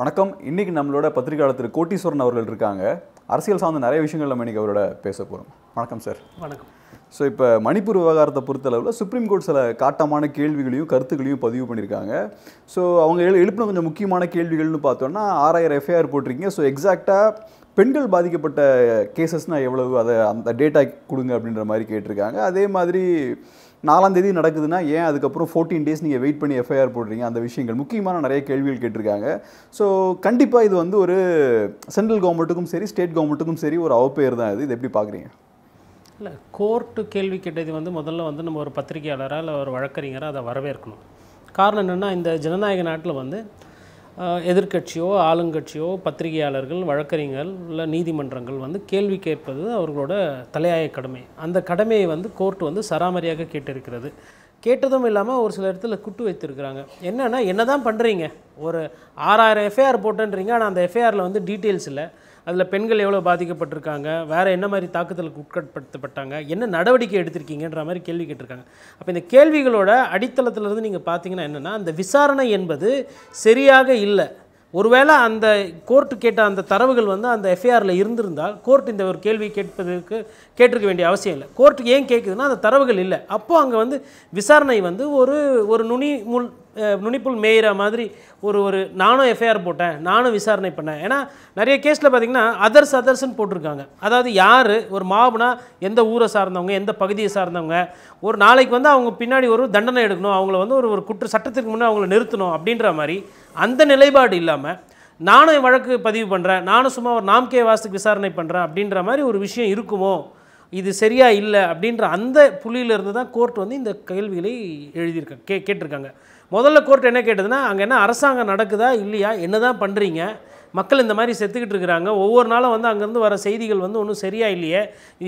வணக்கம் இன்றைக்கி நம்மளோட பத்திரிகையாளர் திரு கோட்டீஸ்வரன் அவர்கள் இருக்காங்க அரசியல் சார்ந்த நிறைய விஷயங்கள் நம்ம இன்றைக்கி அவரோட பேச போகிறோம் வணக்கம் சார் வணக்கம் ஸோ இப்போ மணிப்பூர் விவகாரத்தை பொறுத்தளவில் சுப்ரீம் கோர்ட் சில காட்டமான கேள்விகளையும் கருத்துக்களையும் பதிவு பண்ணியிருக்காங்க ஸோ அவங்க எழு எழுப்பின கொஞ்சம் முக்கியமான கேள்விகள்னு பார்த்தோன்னா ஆறாயிரம் எஃப்ஐஆர் போட்டிருக்கீங்க ஸோ எக்ஸாக்டாக பெண்கள் பாதிக்கப்பட்ட கேசஸ்னால் எவ்வளவு அதை அந்த டேட்டா கொடுங்க அப்படின்ற மாதிரி கேட்டிருக்காங்க அதே மாதிரி தேதி நடக்குதுன்னா ஏன் அதுக்கப்புறம் ஃபோர்டீன் டேஸ் நீங்கள் வெயிட் பண்ணி எஃப்ஐஆர் போடுறீங்க அந்த விஷயங்கள் முக்கியமான நிறைய கேள்விகள் கேட்டிருக்காங்க ஸோ கண்டிப்பாக இது வந்து ஒரு சென்ட்ரல் கவர்மெண்ட்டுக்கும் சரி ஸ்டேட் கவர்மெண்ட்டுக்கும் சரி ஒரு அவப்பெயர் தான் இது இது எப்படி பார்க்குறீங்க இல்லை கோர்ட்டு கேள்வி கேட்டது வந்து முதல்ல வந்து நம்ம ஒரு பத்திரிகையாளராக இல்லை ஒரு வழக்கறிஞராக அதை வரவேற்கணும் காரணம் என்னென்னா இந்த ஜனநாயக நாட்டில் வந்து எதிர்கட்சியோ ஆளுங்கட்சியோ பத்திரிகையாளர்கள் வழக்கறிஞர்கள் இல்லை நீதிமன்றங்கள் வந்து கேள்வி கேட்பது அவர்களோட தலையாய கடமை அந்த கடமையை வந்து கோர்ட் வந்து சராமரியாக கேட்டிருக்கிறது கேட்டதும் இல்லாமல் ஒரு சில இடத்துல குட்டு வைத்திருக்கிறாங்க என்னென்னா என்ன தான் பண்ணுறீங்க ஒரு ஆறாயிரம் எஃப்ஐஆர் போட்டேன்றீங்க ஆனால் அந்த எஃப்ஐஆரில் வந்து டீட்டெயில்ஸ் இல்லை அதில் பெண்கள் எவ்வளோ பாதிக்கப்பட்டிருக்காங்க வேறு என்ன மாதிரி தாக்குதலுக்கு உட்கட்படுத்தப்பட்டாங்க என்ன நடவடிக்கை எடுத்திருக்கீங்கன்ற மாதிரி கேள்வி கேட்டிருக்காங்க அப்போ இந்த கேள்விகளோட அடித்தளத்திலிருந்து நீங்கள் பார்த்தீங்கன்னா என்னென்னா அந்த விசாரணை என்பது சரியாக இல்லை ஒருவேளை அந்த கோர்ட்டு கேட்ட அந்த தரவுகள் வந்து அந்த எஃப்ஐஆரில் இருந்திருந்தால் கோர்ட் இந்த ஒரு கேள்வி கேட்பதற்கு கேட்டிருக்க வேண்டிய அவசியம் இல்லை கோர்ட்டு ஏன் கேட்குதுன்னா அந்த தரவுகள் இல்லை அப்போது அங்கே வந்து விசாரணை வந்து ஒரு ஒரு நுனி முள் நுனிப்புள் மேயிற மாதிரி ஒரு ஒரு நானும் எஃப்ஐஆர் போட்டேன் நானும் விசாரணை பண்ணேன் ஏன்னா நிறைய கேஸில் பார்த்திங்கன்னா அதர்ஸ் அதர்ஸ்ன்னு போட்டிருக்காங்க அதாவது யார் ஒரு மாவுனா எந்த ஊரை சார்ந்தவங்க எந்த பகுதியை சார்ந்தவங்க ஒரு நாளைக்கு வந்து அவங்க பின்னாடி ஒரு தண்டனை எடுக்கணும் அவங்கள வந்து ஒரு ஒரு குற்ற சட்டத்திற்கு முன்னே அவங்கள நிறுத்தணும் அப்படின்ற மாதிரி அந்த நிலைப்பாடு இல்லாமல் நானும் வழக்கு பதிவு பண்ணுறேன் நானும் சும்மா ஒரு நாம்கே வாசத்துக்கு விசாரணை பண்ணுறேன் அப்படின்ற மாதிரி ஒரு விஷயம் இருக்குமோ இது சரியாக இல்லை அப்படின்ற அந்த புள்ளியிலேருந்து தான் கோர்ட் வந்து இந்த கேள்விகளை எழுதியிருக்காங்க கே கேட்டிருக்காங்க முதல்ல கோர்ட் என்ன கேட்டதுன்னா அங்கே என்ன அரசாங்கம் நடக்குதா இல்லையா என்ன தான் பண்ணுறீங்க மக்கள் இந்த மாதிரி செத்துக்கிட்டு இருக்கிறாங்க ஒவ்வொரு நாளும் வந்து அங்கேருந்து வர செய்திகள் வந்து ஒன்றும் சரியாக இல்லையே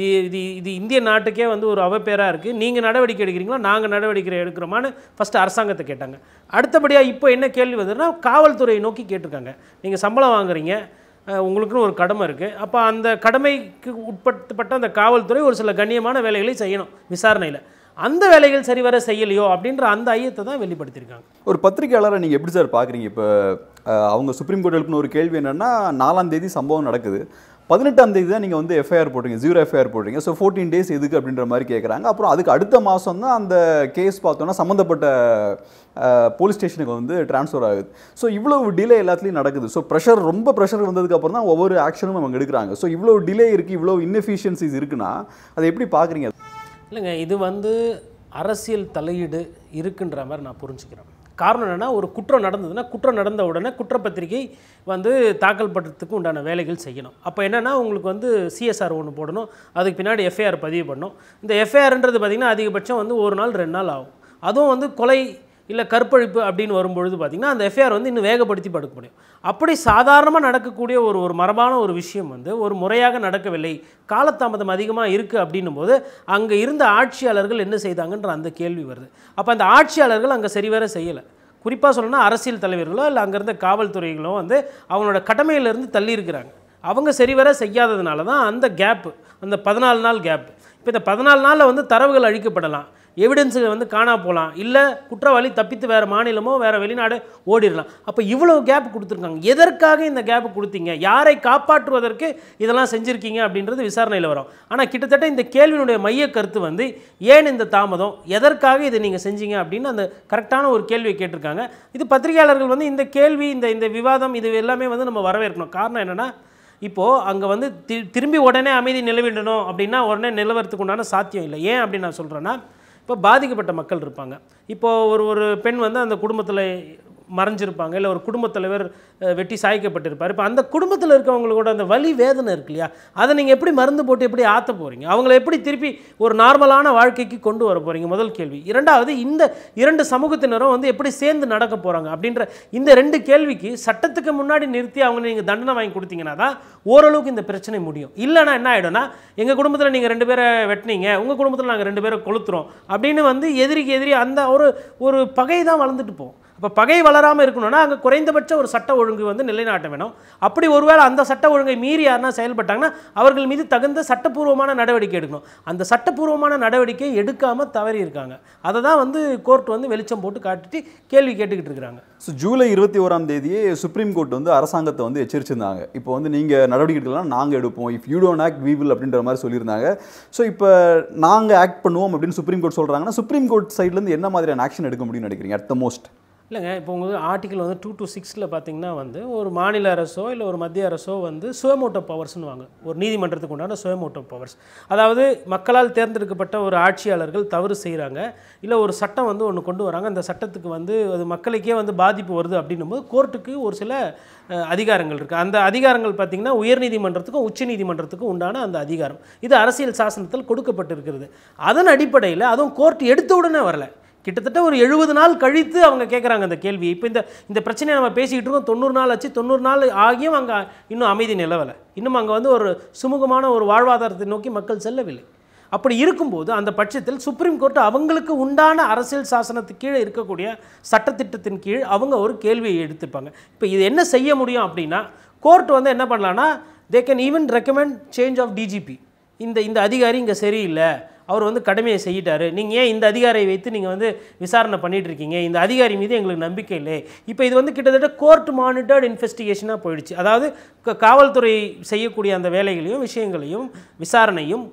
இது இது இது இந்திய நாட்டுக்கே வந்து ஒரு அவப்பேராக இருக்குது நீங்கள் நடவடிக்கை எடுக்கிறீங்களா நாங்கள் நடவடிக்கை எடுக்கிறோமான்னு ஃபஸ்ட்டு அரசாங்கத்தை கேட்டாங்க அடுத்தபடியாக இப்போ என்ன கேள்வி வந்ததுன்னா காவல்துறையை நோக்கி கேட்டிருக்காங்க நீங்கள் சம்பளம் வாங்குறீங்க உங்களுக்குன்னு ஒரு கடமை இருக்குது அப்போ அந்த கடமைக்கு உட்படுத்தப்பட்ட அந்த காவல்துறை ஒரு சில கண்ணியமான வேலைகளை செய்யணும் விசாரணையில் அந்த வேலைகள் சரிவர செய்யலையோ அப்படின்ற அந்த ஐயத்தை தான் வெளிப்படுத்தியிருக்காங்க ஒரு பத்திரிகையாளரை நீங்கள் எப்படி சார் பார்க்குறீங்க இப்போ அவங்க சுப்ரீம் கோர்ட் எழுப்பின ஒரு கேள்வி என்னென்னா நாலாம் தேதி சம்பவம் நடக்குது பதினெட்டாம் தேதி தான் நீங்கள் வந்து எஃப்ஐஆர் போடுறீங்க ஜீரோ எஃப்ஐஆர் போடுறீங்க ஸோ ஃபோர்டீன் டேஸ் எதுக்கு அப்படின்ற மாதிரி கேட்குறாங்க அப்புறம் அதுக்கு அடுத்த மாதம் தான் அந்த கேஸ் பார்த்தோன்னா சம்மந்தப்பட்ட போலீஸ் ஸ்டேஷனுக்கு வந்து டிரான்ஸ்ஃபர் ஆகுது ஸோ இவ்வளோ டிலே எல்லாத்துலேயும் நடக்குது ஸோ ப்ரெஷர் ரொம்ப ப்ரெஷர் வந்ததுக்கப்புறம் தான் ஒவ்வொரு ஆக்ஷனும் அவங்க எடுக்கிறாங்க ஸோ இவ்வளோ டிலே இருக்குது இவ்வளோ இன்எஃபிஷியன்சிஸ் இருக்குன்னா அதை எப்படி பார்க்குறீங்க இல்லைங்க இது வந்து அரசியல் தலையீடு இருக்குன்ற மாதிரி நான் புரிஞ்சுக்கிறேன் காரணம் என்னென்னா ஒரு குற்றம் நடந்ததுன்னா குற்றம் நடந்த உடனே குற்றப்பத்திரிகை வந்து தாக்கல் பண்ணுறதுக்கு உண்டான வேலைகள் செய்யணும் அப்போ என்னென்னா உங்களுக்கு வந்து சிஎஸ்ஆர் ஒன்று போடணும் அதுக்கு பின்னாடி எஃப்ஐஆர் பதிவு பண்ணணும் இந்த எஃப்ஐஆர்ன்றது பார்த்திங்கன்னா அதிகபட்சம் வந்து ஒரு நாள் ரெண்டு நாள் ஆகும் அதுவும் வந்து கொலை இல்லை கற்பழிப்பு அப்படின்னு வரும்பொழுது பார்த்திங்கன்னா அந்த எஃப்ஐஆர் வந்து இன்னும் வேகப்படுத்தி படுக்க முடியும் அப்படி சாதாரணமாக நடக்கக்கூடிய ஒரு ஒரு மரபான ஒரு விஷயம் வந்து ஒரு முறையாக நடக்கவில்லை காலதாமதம் அதிகமாக இருக்குது அப்படின்னும் போது அங்கே இருந்த ஆட்சியாளர்கள் என்ன செய்தாங்கன்ற அந்த கேள்வி வருது அப்போ அந்த ஆட்சியாளர்கள் அங்கே சரிவர செய்யலை குறிப்பாக சொல்லணும்னா அரசியல் தலைவர்களோ இல்லை அங்கேருந்த காவல்துறைகளோ வந்து அவங்களோட கடமையிலேருந்து தள்ளியிருக்கிறாங்க அவங்க சரிவர செய்யாததுனால தான் அந்த கேப்பு அந்த பதினாலு நாள் கேப்பு இப்போ இந்த பதினாலு நாளில் வந்து தரவுகள் அழிக்கப்படலாம் எவிடன்ஸுகள் வந்து காணா போகலாம் இல்லை குற்றவாளி தப்பித்து வேறு மாநிலமோ வேறு வெளிநாடு ஓடிடலாம் அப்போ இவ்வளோ கேப் கொடுத்துருக்காங்க எதற்காக இந்த கேப் கொடுத்தீங்க யாரை காப்பாற்றுவதற்கு இதெல்லாம் செஞ்சுருக்கீங்க அப்படின்றது விசாரணையில் வரும் ஆனால் கிட்டத்தட்ட இந்த கேள்வியினுடைய மைய கருத்து வந்து ஏன் இந்த தாமதம் எதற்காக இதை நீங்கள் செஞ்சீங்க அப்படின்னு அந்த கரெக்டான ஒரு கேள்வியை கேட்டிருக்காங்க இது பத்திரிகையாளர்கள் வந்து இந்த கேள்வி இந்த இந்த விவாதம் இது எல்லாமே வந்து நம்ம வரவேற்கணும் காரணம் என்னென்னா இப்போது அங்கே வந்து தி திரும்பி உடனே அமைதி நிலவிடணும் அப்படின்னா உடனே நிலவரத்துக்கு உண்டான சாத்தியம் இல்லை ஏன் அப்படின்னு நான் சொல்கிறேன்னா இப்போ பாதிக்கப்பட்ட மக்கள் இருப்பாங்க இப்போது ஒரு ஒரு பெண் வந்து அந்த குடும்பத்தில் மறைஞ்சிருப்பாங்க இல்லை ஒரு குடும்பத் தலைவர் வெட்டி சாய்க்கப்பட்டிருப்பார் இப்போ அந்த குடும்பத்தில் கூட அந்த வலி வேதனை இருக்கு இல்லையா அதை நீங்கள் எப்படி மருந்து போட்டு எப்படி ஆற்ற போகிறீங்க அவங்கள எப்படி திருப்பி ஒரு நார்மலான வாழ்க்கைக்கு கொண்டு வர போகிறீங்க முதல் கேள்வி இரண்டாவது இந்த இரண்டு சமூகத்தினரும் வந்து எப்படி சேர்ந்து நடக்க போகிறாங்க அப்படின்ற இந்த ரெண்டு கேள்விக்கு சட்டத்துக்கு முன்னாடி நிறுத்தி அவங்க நீங்கள் தண்டனை வாங்கி கொடுத்தீங்கன்னா தான் ஓரளவுக்கு இந்த பிரச்சனை முடியும் இல்லைனா என்ன ஆகிடும்னா எங்கள் குடும்பத்தில் நீங்கள் ரெண்டு பேரை வெட்டினீங்க உங்கள் குடும்பத்தில் நாங்கள் ரெண்டு பேரை கொளுத்துறோம் அப்படின்னு வந்து எதிரிக்கு எதிரி அந்த ஒரு ஒரு பகை தான் வளர்ந்துட்டு போகும் அப்போ பகை வளராமல் இருக்கணும்னா அங்கே குறைந்தபட்ச ஒரு சட்ட ஒழுங்கு வந்து நிலைநாட்ட வேணும் அப்படி ஒருவேளை அந்த சட்ட ஒழுங்கை மீறி யாருனா செயல்பட்டாங்கன்னா அவர்கள் மீது தகுந்த சட்டப்பூர்வமான நடவடிக்கை எடுக்கணும் அந்த சட்டப்பூர்வமான நடவடிக்கை எடுக்காமல் தவறி இருக்காங்க அதை தான் வந்து கோர்ட் வந்து வெளிச்சம் போட்டு காட்டிட்டு கேள்வி கேட்டுக்கிட்டு இருக்கிறாங்க ஸோ ஜூலை இருபத்தி ஓராம் தேதியே சுப்ரீம் கோர்ட் வந்து அரசாங்கத்தை வந்து எச்சரிச்சிருந்தாங்க இப்போ வந்து நீங்கள் நடவடிக்கை எடுக்கலாம் நாங்கள் எடுப்போம் if you don't act we will அப்படின்ற மாதிரி சொல்லியிருந்தாங்க ஸோ இப்போ நாங்கள் ஆக்ட் பண்ணுவோம் அப்படின்னு சுப்ரீம் கோர்ட் சொல்கிறாங்கன்னா சுப்ரீம் கோர்ட் சைட்லேருந்து என்ன மாதிரியான ஆக்ஷன் எடுக்க முடியும்னு நினைக்கிறீங்க அட் த மோஸ்ட் இல்லைங்க இப்போ உங்களுக்கு ஆர்டிக்கல் வந்து டூ டூ சிக்ஸில் பார்த்தீங்கன்னா வந்து ஒரு மாநில அரசோ இல்லை ஒரு மத்திய அரசோ வந்து சுயமோட்ட பவர்ஸ்னு வாங்க ஒரு நீதிமன்றத்துக்கு உண்டான சுயமோட்ட பவர்ஸ் அதாவது மக்களால் தேர்ந்தெடுக்கப்பட்ட ஒரு ஆட்சியாளர்கள் தவறு செய்கிறாங்க இல்லை ஒரு சட்டம் வந்து ஒன்று கொண்டு வராங்க அந்த சட்டத்துக்கு வந்து அது மக்களுக்கே வந்து பாதிப்பு வருது அப்படின்னும் போது கோர்ட்டுக்கு ஒரு சில அதிகாரங்கள் இருக்குது அந்த அதிகாரங்கள் பார்த்திங்கன்னா உயர்நீதிமன்றத்துக்கும் உச்ச நீதிமன்றத்துக்கும் உண்டான அந்த அதிகாரம் இது அரசியல் சாசனத்தில் கொடுக்கப்பட்டிருக்கிறது அதன் அடிப்படையில் அதுவும் கோர்ட் எடுத்த உடனே வரலை கிட்டத்தட்ட ஒரு எழுபது நாள் கழித்து அவங்க கேட்குறாங்க அந்த கேள்வி இப்போ இந்த இந்த பிரச்சனையை நம்ம பேசிக்கிட்டு இருக்கோம் தொண்ணூறு நாள் ஆச்சு தொண்ணூறு நாள் ஆகியும் அங்கே இன்னும் அமைதி நிலவலை இன்னும் அங்கே வந்து ஒரு சுமூகமான ஒரு வாழ்வாதாரத்தை நோக்கி மக்கள் செல்லவில்லை அப்படி இருக்கும்போது அந்த பட்சத்தில் சுப்ரீம் கோர்ட் அவங்களுக்கு உண்டான அரசியல் சாசனத்துக்கு கீழே இருக்கக்கூடிய சட்டத்திட்டத்தின் கீழ் அவங்க ஒரு கேள்வியை எடுத்துப்பாங்க இப்போ இது என்ன செய்ய முடியும் அப்படின்னா கோர்ட் வந்து என்ன பண்ணலான்னா they can even recommend change of DGP இந்த இந்த அதிகாரி இங்கே சரியில்லை அவர் வந்து கடமையை செய்யிட்டார் நீங்கள் ஏன் இந்த அதிகாரியை வைத்து நீங்கள் வந்து விசாரணை பண்ணிகிட்ருக்கீங்க இந்த அதிகாரி மீது எங்களுக்கு நம்பிக்கை இல்லை இப்போ இது வந்து கிட்டத்தட்ட கோர்ட் மானிட்டர்டு இன்வெஸ்டிகேஷனாக போயிடுச்சு அதாவது காவல்துறை செய்யக்கூடிய அந்த வேலைகளையும் விஷயங்களையும் விசாரணையும்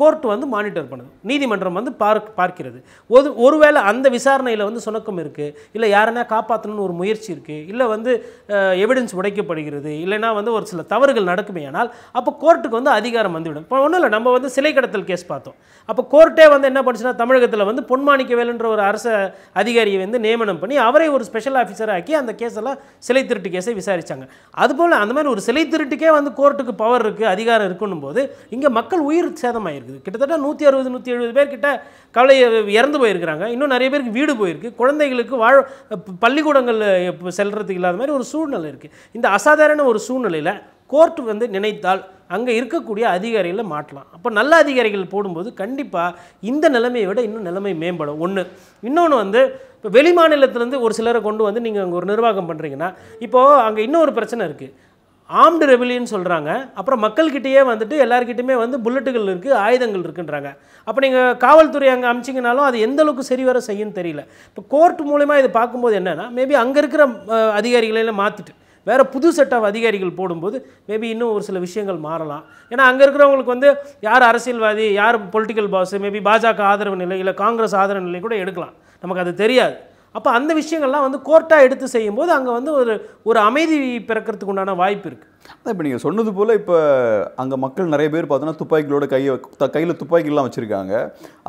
கோர்ட் வந்து மானிட்டர் பண்ணுது நீதிமன்றம் வந்து பார்க் பார்க்கிறது ஒரு ஒருவேளை அந்த விசாரணையில் வந்து சுணக்கம் இருக்குது இல்லை யாருன்னா காப்பாற்றணும்னு ஒரு முயற்சி இருக்குது இல்லை வந்து எவிடன்ஸ் உடைக்கப்படுகிறது இல்லைனா வந்து ஒரு சில தவறுகள் நடக்குமே ஆனால் அப்போ கோர்ட்டுக்கு வந்து அதிகாரம் வந்துவிடும் இப்போ ஒன்றும் இல்லை நம்ம வந்து சிலை கடத்தல் கேஸ் பார்த்தோம் அப்போ கோர்ட்டே வந்து என்ன பண்ணுச்சுன்னா தமிழகத்தில் வந்து வேலுன்ற ஒரு அரசு அதிகாரியை வந்து நியமனம் பண்ணி அவரை ஒரு ஸ்பெஷல் ஆக்கி அந்த கேஸெல்லாம் சிலை திருட்டு கேஸை விசாரித்தாங்க அதுபோல் அந்த மாதிரி ஒரு சிலை திருட்டுக்கே வந்து கோர்ட்டுக்கு பவர் இருக்குது அதிகாரம் இருக்குன்னும் போது இங்கே மக்கள் உயிர் சேதமாயிருக்கு இருக்குது கிட்டத்தட்ட நூற்றி அறுபது நூற்றி எழுபது பேர் கிட்ட கவலை இறந்து போயிருக்கிறாங்க இன்னும் நிறைய பேருக்கு வீடு போயிருக்கு குழந்தைகளுக்கு வாழ் பள்ளிக்கூடங்கள் செல்கிறதுக்கு இல்லாத மாதிரி ஒரு சூழ்நிலை இருக்குது இந்த அசாதாரண ஒரு சூழ்நிலையில் கோர்ட் வந்து நினைத்தால் அங்கே இருக்கக்கூடிய அதிகாரிகளை மாற்றலாம் அப்போ நல்ல அதிகாரிகள் போடும்போது கண்டிப்பாக இந்த நிலைமையை விட இன்னும் நிலைமை மேம்படும் ஒன்று இன்னொன்று வந்து இப்போ வெளிமாநிலத்திலேருந்து ஒரு சிலரை கொண்டு வந்து நீங்கள் அங்கே ஒரு நிர்வாகம் பண்ணுறீங்கன்னா இப்போது அங்கே இன்னொரு பிரச்சனை இருக்குது ஆம்டு ரெவிலின்னு சொல்கிறாங்க அப்புறம் மக்கள்கிட்டயே வந்துட்டு எல்லாருக்கிட்டையுமே வந்து புல்லட்டுகள் இருக்குது ஆயுதங்கள் இருக்குன்றாங்க அப்போ நீங்கள் காவல்துறை அங்கே அமிச்சிங்கனாலும் அது எந்த அளவுக்கு சரி வர செய்யும்னு தெரியல இப்போ கோர்ட் மூலயமா இது பார்க்கும்போது என்னென்னா மேபி அங்கே இருக்கிற அதிகாரிகளெல்லாம் மாற்றிட்டு வேறு புது செட் ஆஃப் அதிகாரிகள் போடும்போது மேபி இன்னும் ஒரு சில விஷயங்கள் மாறலாம் ஏன்னா அங்கே இருக்கிறவங்களுக்கு வந்து யார் அரசியல்வாதி யார் பொலிட்டிக்கல் பாஸ் மேபி பாஜக ஆதரவு நிலை இல்லை காங்கிரஸ் ஆதரவு நிலை கூட எடுக்கலாம் நமக்கு அது தெரியாது அப்போ அந்த விஷயங்கள்லாம் வந்து கோர்ட்டாக எடுத்து செய்யும்போது அங்கே வந்து ஒரு ஒரு அமைதி பிறக்கிறதுக்கு உண்டான வாய்ப்பு இருக்குது அதான் இப்போ நீங்கள் சொன்னது போல் இப்போ அங்கே மக்கள் நிறைய பேர் பார்த்தோன்னா துப்பாக்கிகளோட கையை த கையில் துப்பாக்கிலாம் வச்சுருக்காங்க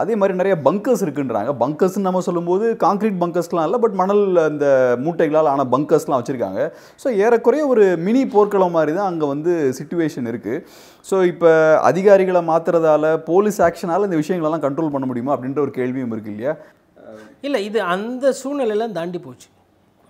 அதே மாதிரி நிறைய பங்கர்ஸ் இருக்குன்றாங்க பங்கர்ஸ்னு நம்ம சொல்லும்போது காங்கிரீட் பங்கர்ஸ்லாம் இல்லை பட் மணல் அந்த மூட்டைகளால் ஆன பங்கர்ஸ்லாம் வச்சுருக்காங்க ஸோ ஏறக்குறைய ஒரு மினி போர்க்களம் மாதிரி தான் அங்கே வந்து சுச்சுவேஷன் இருக்குது ஸோ இப்போ அதிகாரிகளை மாற்றுறதால போலீஸ் ஆக்ஷனால் இந்த விஷயங்களெல்லாம் கண்ட்ரோல் பண்ண முடியுமா அப்படின்ற ஒரு கேள்வியும் இருக்குது இல்லையா இல்லை இது அந்த சூழ்நிலையெல்லாம் தாண்டி போச்சு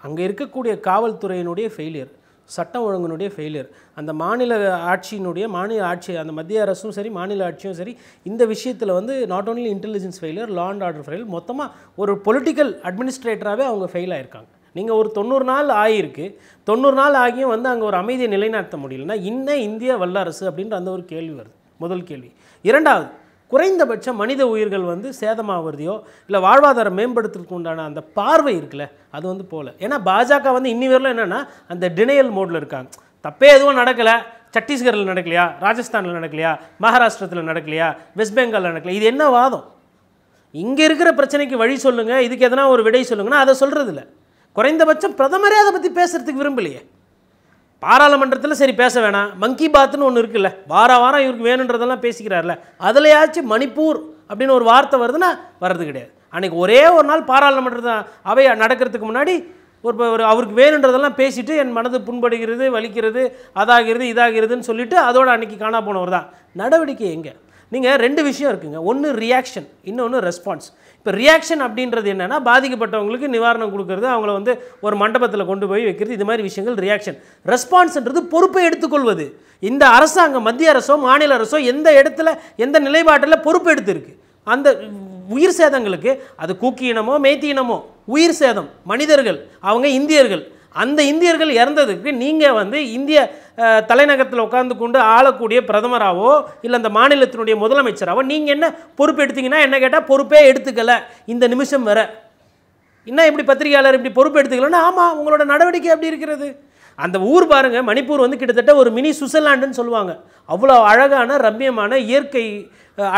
அங்கே இருக்கக்கூடிய காவல்துறையினுடைய ஃபெயிலியர் சட்டம் ஒழுங்கினுடைய ஃபெயிலியர் அந்த மாநில ஆட்சியினுடைய மாநில ஆட்சி அந்த மத்திய அரசும் சரி மாநில ஆட்சியும் சரி இந்த விஷயத்தில் வந்து not only intelligence failure law and order failure மொத்தமாக ஒரு பொலிட்டிக்கல் அட்மினிஸ்ட்ரேட்டராகவே அவங்க ஃபெயில் ஆயிருக்காங்க நீங்கள் ஒரு தொண்ணூறு நாள் ஆகியிருக்கு தொண்ணூறு நாள் ஆகியும் வந்து அங்கே ஒரு அமைதியை நிலைநாட்ட முடியலன்னா இன்னும் இந்திய வல்லரசு அப்படின்ற அந்த ஒரு கேள்வி வருது முதல் கேள்வி இரண்டாவது குறைந்தபட்ச மனித உயிர்கள் வந்து சேதமாகிறதையோ இல்லை வாழ்வாதாரம் மேம்படுத்துறதுக்கு உண்டான அந்த பார்வை இருக்குல்ல அது வந்து போகல ஏன்னா பாஜக வந்து இன்னி வரலாம் என்னென்னா அந்த டினையல் மோடில் இருக்காங்க தப்பே எதுவும் நடக்கலை சத்தீஸ்கரில் நடக்கலையா ராஜஸ்தானில் நடக்கலையா மகாராஷ்டிரத்தில் நடக்கலையா வெஸ்ட் பெங்காலில் நடக்கலையா இது என்ன வாதம் இங்கே இருக்கிற பிரச்சனைக்கு வழி சொல்லுங்கள் இதுக்கு எதனா ஒரு விடை சொல்லுங்கன்னா அதை சொல்கிறதில்ல குறைந்தபட்சம் பிரதமரே அதை பற்றி பேசுகிறதுக்கு விரும்பலையே பாராளுமன்றத்தில் சரி பேச வேணாம் மங்கி பாத்னு ஒன்று இருக்குல்ல வார வாரம் இவருக்கு வேணுன்றதெல்லாம் பேசிக்கிறார்ல அதுலையாச்சும் மணிப்பூர் அப்படின்னு ஒரு வார்த்தை வருதுன்னா வர்றது கிடையாது அன்றைக்கி ஒரே ஒரு நாள் பாராளுமன்ற அவை நடக்கிறதுக்கு முன்னாடி ஒரு அவருக்கு வேணுன்றதெல்லாம் பேசிவிட்டு என் மனது புண்படுகிறது வலிக்கிறது அதாகிறது இதாகிறதுன்னு சொல்லிவிட்டு அதோட அன்றைக்கி காணா போனவர் தான் நடவடிக்கை எங்கே நீங்கள் ரெண்டு விஷயம் இருக்குங்க ஒன்று ரியாக்ஷன் இன்னொன்று ரெஸ்பான்ஸ் இப்போ ரியாக்ஷன் அப்படின்றது என்னென்னா பாதிக்கப்பட்டவங்களுக்கு நிவாரணம் கொடுக்கறது அவங்கள வந்து ஒரு மண்டபத்தில் கொண்டு போய் வைக்கிறது இது மாதிரி விஷயங்கள் ரியாக்ஷன் ரெஸ்பான்ஸ்ன்றது பொறுப்பை எடுத்துக்கொள்வது இந்த அரசாங்கம் மத்திய அரசோ மாநில அரசோ எந்த இடத்துல எந்த நிலைப்பாட்டில் பொறுப்பு எடுத்திருக்கு அந்த உயிர் சேதங்களுக்கு அது கூக்கி இனமோ மேத்தி இனமோ உயிர் சேதம் மனிதர்கள் அவங்க இந்தியர்கள் அந்த இந்தியர்கள் இறந்ததுக்கு நீங்கள் வந்து இந்திய தலைநகரத்தில் உட்காந்து கொண்டு ஆளக்கூடிய பிரதமராகவோ இல்லை அந்த மாநிலத்தினுடைய முதலமைச்சராகவோ நீங்கள் என்ன பொறுப்பு எடுத்தீங்கன்னா என்ன கேட்டால் பொறுப்பே எடுத்துக்கலை இந்த நிமிஷம் வர இன்னும் இப்படி பத்திரிகையாளர் இப்படி பொறுப்பு எடுத்துக்கலன்னா ஆமாம் உங்களோட நடவடிக்கை அப்படி இருக்கிறது அந்த ஊர் பாருங்கள் மணிப்பூர் வந்து கிட்டத்தட்ட ஒரு மினி சுவிட்சர்லாண்டுன்னு சொல்லுவாங்க அவ்வளோ அழகான ரம்யமான இயற்கை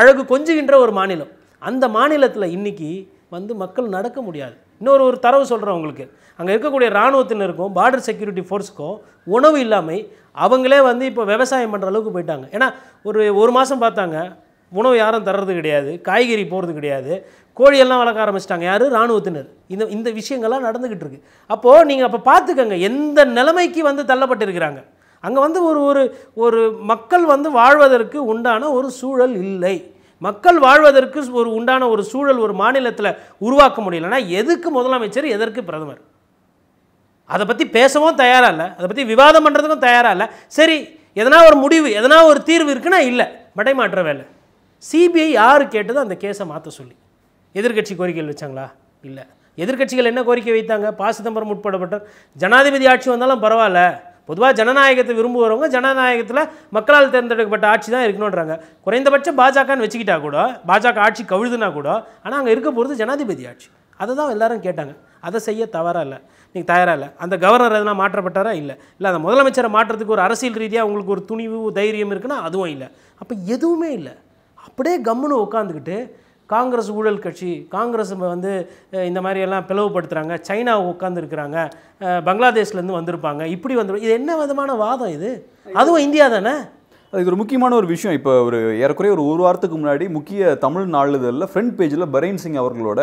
அழகு கொஞ்சுகின்ற ஒரு மாநிலம் அந்த மாநிலத்தில் இன்றைக்கி வந்து மக்கள் நடக்க முடியாது இன்னொரு ஒரு தரவு சொல்கிறேன் உங்களுக்கு அங்கே இருக்கக்கூடிய இராணுவத்தினருக்கும் பார்டர் செக்யூரிட்டி ஃபோர்ஸுக்கும் உணவு இல்லாமல் அவங்களே வந்து இப்போ விவசாயம் பண்ணுற அளவுக்கு போயிட்டாங்க ஏன்னா ஒரு ஒரு மாதம் பார்த்தாங்க உணவு யாரும் தர்றது கிடையாது காய்கறி போகிறது கிடையாது கோழியெல்லாம் வளர்க்க ஆரம்பிச்சிட்டாங்க யார் இராணுவத்தினர் இந்த இந்த விஷயங்கள்லாம் நடந்துக்கிட்டு இருக்கு அப்போது நீங்கள் அப்போ பார்த்துக்கங்க எந்த நிலைமைக்கு வந்து தள்ளப்பட்டிருக்கிறாங்க அங்கே வந்து ஒரு ஒரு ஒரு மக்கள் வந்து வாழ்வதற்கு உண்டான ஒரு சூழல் இல்லை மக்கள் வாழ்வதற்கு ஒரு உண்டான ஒரு சூழல் ஒரு மாநிலத்தில் உருவாக்க முடியலன்னா எதுக்கு முதலமைச்சர் எதற்கு பிரதமர் அதை பற்றி பேசவும் தயாராக இல்லை அதை பற்றி விவாதம் பண்ணுறதுக்கும் தயாராக இல்லை சரி எதனா ஒரு முடிவு எதனா ஒரு தீர்வு இருக்குன்னா இல்லை மாற்ற வேலை சிபிஐ யார் கேட்டதோ அந்த கேஸை மாற்ற சொல்லி எதிர்கட்சி கோரிக்கைகள் வச்சாங்களா இல்லை எதிர்கட்சிகள் என்ன கோரிக்கை வைத்தாங்க பா சிதம்பரம் உட்படப்பட்ட ஜனாதிபதி ஆட்சி வந்தாலும் பரவாயில்ல பொதுவாக ஜனநாயகத்தை விரும்புகிறவங்க ஜனநாயகத்தில் மக்களால் தேர்ந்தெடுக்கப்பட்ட ஆட்சி தான் இருக்கணுன்றாங்க குறைந்தபட்சம் பாஜகன்னு வச்சுக்கிட்டா கூட பாஜக ஆட்சி கவிழ்துனா கூட ஆனால் அங்கே இருக்க போகிறது ஜனாதிபதி ஆட்சி அதை தான் எல்லாரும் கேட்டாங்க அதை செய்ய தவறாக இல்லை நீங்கள் தயாராக இல்லை அந்த கவர்னர் எதனால் மாற்றப்பட்டாரா இல்லை இல்லை அந்த முதலமைச்சரை மாற்றத்துக்கு ஒரு அரசியல் ரீதியாக உங்களுக்கு ஒரு துணிவு தைரியம் இருக்குன்னா அதுவும் இல்லை அப்போ எதுவுமே இல்லை அப்படியே கம்முன்னு உட்காந்துக்கிட்டு காங்கிரஸ் ஊழல் கட்சி காங்கிரஸ் வந்து இந்த மாதிரி எல்லாம் பிளவுபடுத்துகிறாங்க சைனா உட்காந்துருக்குறாங்க பங்களாதேஷ்லேருந்து வந்திருப்பாங்க இப்படி வந்துடும் இது என்ன விதமான வாதம் இது அதுவும் இந்தியா தானே இது ஒரு முக்கியமான ஒரு விஷயம் இப்போ ஒரு ஏறக்குறைய ஒரு ஒரு வாரத்துக்கு முன்னாடி முக்கிய தமிழ் நாளிதழில் ஃப்ரண்ட் பேஜில் பரேன் சிங் அவர்களோட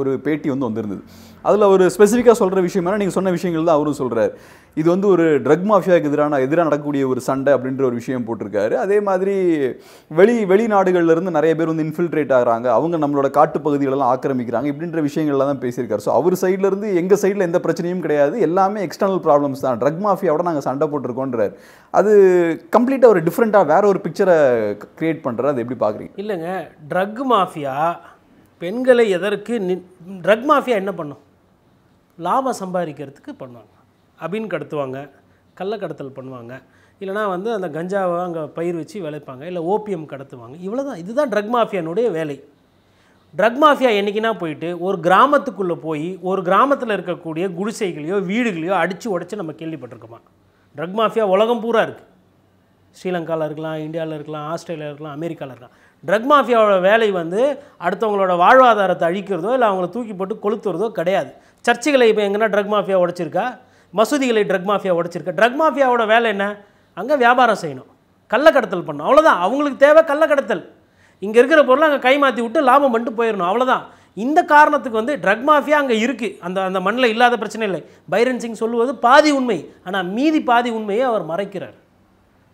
ஒரு பேட்டி வந்து வந்திருந்தது அதில் அவர் ஸ்பெசிஃபிக்காக சொல்கிற விஷயம் வேணால் நீங்கள் சொன்ன விஷயங்கள் தான் அவரும் சொல்கிறார் இது வந்து ஒரு ட்ரக் மாஃபியாவுக்கு எதிரான எதிராக நடக்கக்கூடிய ஒரு சண்டை அப்படின்ற ஒரு விஷயம் போட்டிருக்காரு அதே மாதிரி வெளி வெளிநாடுகள்லேருந்து நிறைய பேர் வந்து இன்ஃபில்ட்ரேட் ஆகிறாங்க அவங்க நம்மளோட காட்டு பகுதிகளெல்லாம் ஆக்கிரமிக்கிறாங்க இப்படின்ற விஷயங்கள்லாம் தான் பேசியிருக்காரு ஸோ அவர் சைட்லேருந்து எங்கள் சைடில் எந்த பிரச்சனையும் கிடையாது எல்லாமே எக்ஸ்டர்னல் ப்ராப்ளம்ஸ் தான் ட்ரக் மாஃபியாவோட நாங்கள் சண்டை போட்டிருக்கோன்றார் அது கம்ப்ளீட்டாக ஒரு டிஃப்ரெண்ட்டாக வேற ஒரு பிக்சரை க்ரியேட் பண்ணுறாரு அது எப்படி பார்க்குறீங்க இல்லைங்க ட்ரக் மாஃபியா பெண்களை எதற்கு ட்ரக் மாஃபியா என்ன பண்ணும் லாபம் சம்பாதிக்கிறதுக்கு பண்ணுவாங்க அபின் கடத்துவாங்க கள்ள கடத்தல் பண்ணுவாங்க இல்லைனா வந்து அந்த கஞ்சாவை அங்கே பயிர் வச்சு விளைப்பாங்க இல்லை ஓபிஎம் கடத்துவாங்க இவ்வளோ தான் இதுதான் ட்ரக் மாஃபியானுடைய வேலை ட்ரக் மாஃபியா என்றைக்கினா போயிட்டு ஒரு கிராமத்துக்குள்ளே போய் ஒரு கிராமத்தில் இருக்கக்கூடிய குடிசைகளையோ வீடுகளையோ அடித்து உடச்சி நம்ம கேள்விப்பட்டிருக்கோமா ட்ரக் மாஃபியா உலகம் பூரா இருக்குது ஸ்ரீலங்காவில் இருக்கலாம் இந்தியாவில் இருக்கலாம் ஆஸ்திரேலியாவில் இருக்கலாம் அமெரிக்காவில் இருக்கலாம் ட்ரக் மாஃபியாவோட வேலை வந்து அடுத்தவங்களோட வாழ்வாதாரத்தை அழிக்கிறதோ இல்லை அவங்கள தூக்கி போட்டு கொளுத்துறதோ கிடையாது சர்ச்சுகளை இப்போ எங்கன்னா ட்ரக் மாஃபியா உடச்சிருக்கா மசூதிகளை ட்ரக் மாஃபியா உடச்சிருக்கா ட்ரக் மாஃபியாவோட வேலை என்ன அங்கே வியாபாரம் செய்யணும் கள்ளக்கடத்தல் பண்ணும் அவ்வளோதான் அவங்களுக்கு தேவை கள்ளக்கடத்தல் இங்கே இருக்கிற பொருளை அங்கே கை மாற்றி விட்டு லாபம் பண்ணிட்டு போயிடணும் அவ்வளோதான் இந்த காரணத்துக்கு வந்து ட்ரக் மாஃபியா அங்கே இருக்குது அந்த அந்த மண்ணில் இல்லாத பிரச்சனை இல்லை பைரன் சிங் சொல்லுவது பாதி உண்மை ஆனால் மீதி பாதி உண்மையை அவர் மறைக்கிறார்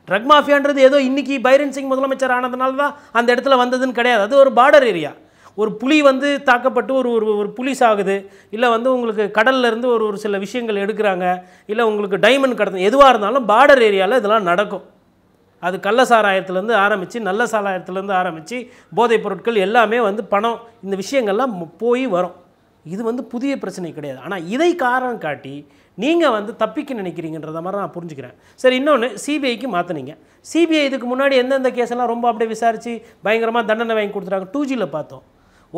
ட்ரக் மாஃபியான்றது ஏதோ இன்றைக்கி பைரன் சிங் முதலமைச்சர் ஆனதுனால தான் அந்த இடத்துல வந்ததுன்னு கிடையாது அது ஒரு பார்டர் ஏரியா ஒரு புலி வந்து தாக்கப்பட்டு ஒரு ஒரு ஒரு புலி சாகுது இல்லை வந்து உங்களுக்கு கடல்லேருந்து ஒரு ஒரு சில விஷயங்கள் எடுக்கிறாங்க இல்லை உங்களுக்கு டைமண்ட் கடத்து எதுவாக இருந்தாலும் பார்டர் ஏரியாவில் இதெல்லாம் நடக்கும் அது கள்ள சாராயத்துலேருந்து ஆரம்பித்து நல்ல சாராயத்துலேருந்து ஆரம்பித்து போதைப் பொருட்கள் எல்லாமே வந்து பணம் இந்த விஷயங்கள்லாம் போய் வரும் இது வந்து புதிய பிரச்சனை கிடையாது ஆனால் இதை காரணம் காட்டி நீங்கள் வந்து தப்பிக்க நினைக்கிறீங்கன்றத மாதிரி நான் புரிஞ்சுக்கிறேன் சரி இன்னொன்று சிபிஐக்கு மாற்றினீங்க சிபிஐ இதுக்கு முன்னாடி எந்தெந்த கேஸெல்லாம் ரொம்ப அப்படியே விசாரித்து பயங்கரமாக தண்டனை வாங்கி கொடுத்துட்டாங்க டூ ஜியில் பார்த்தோம்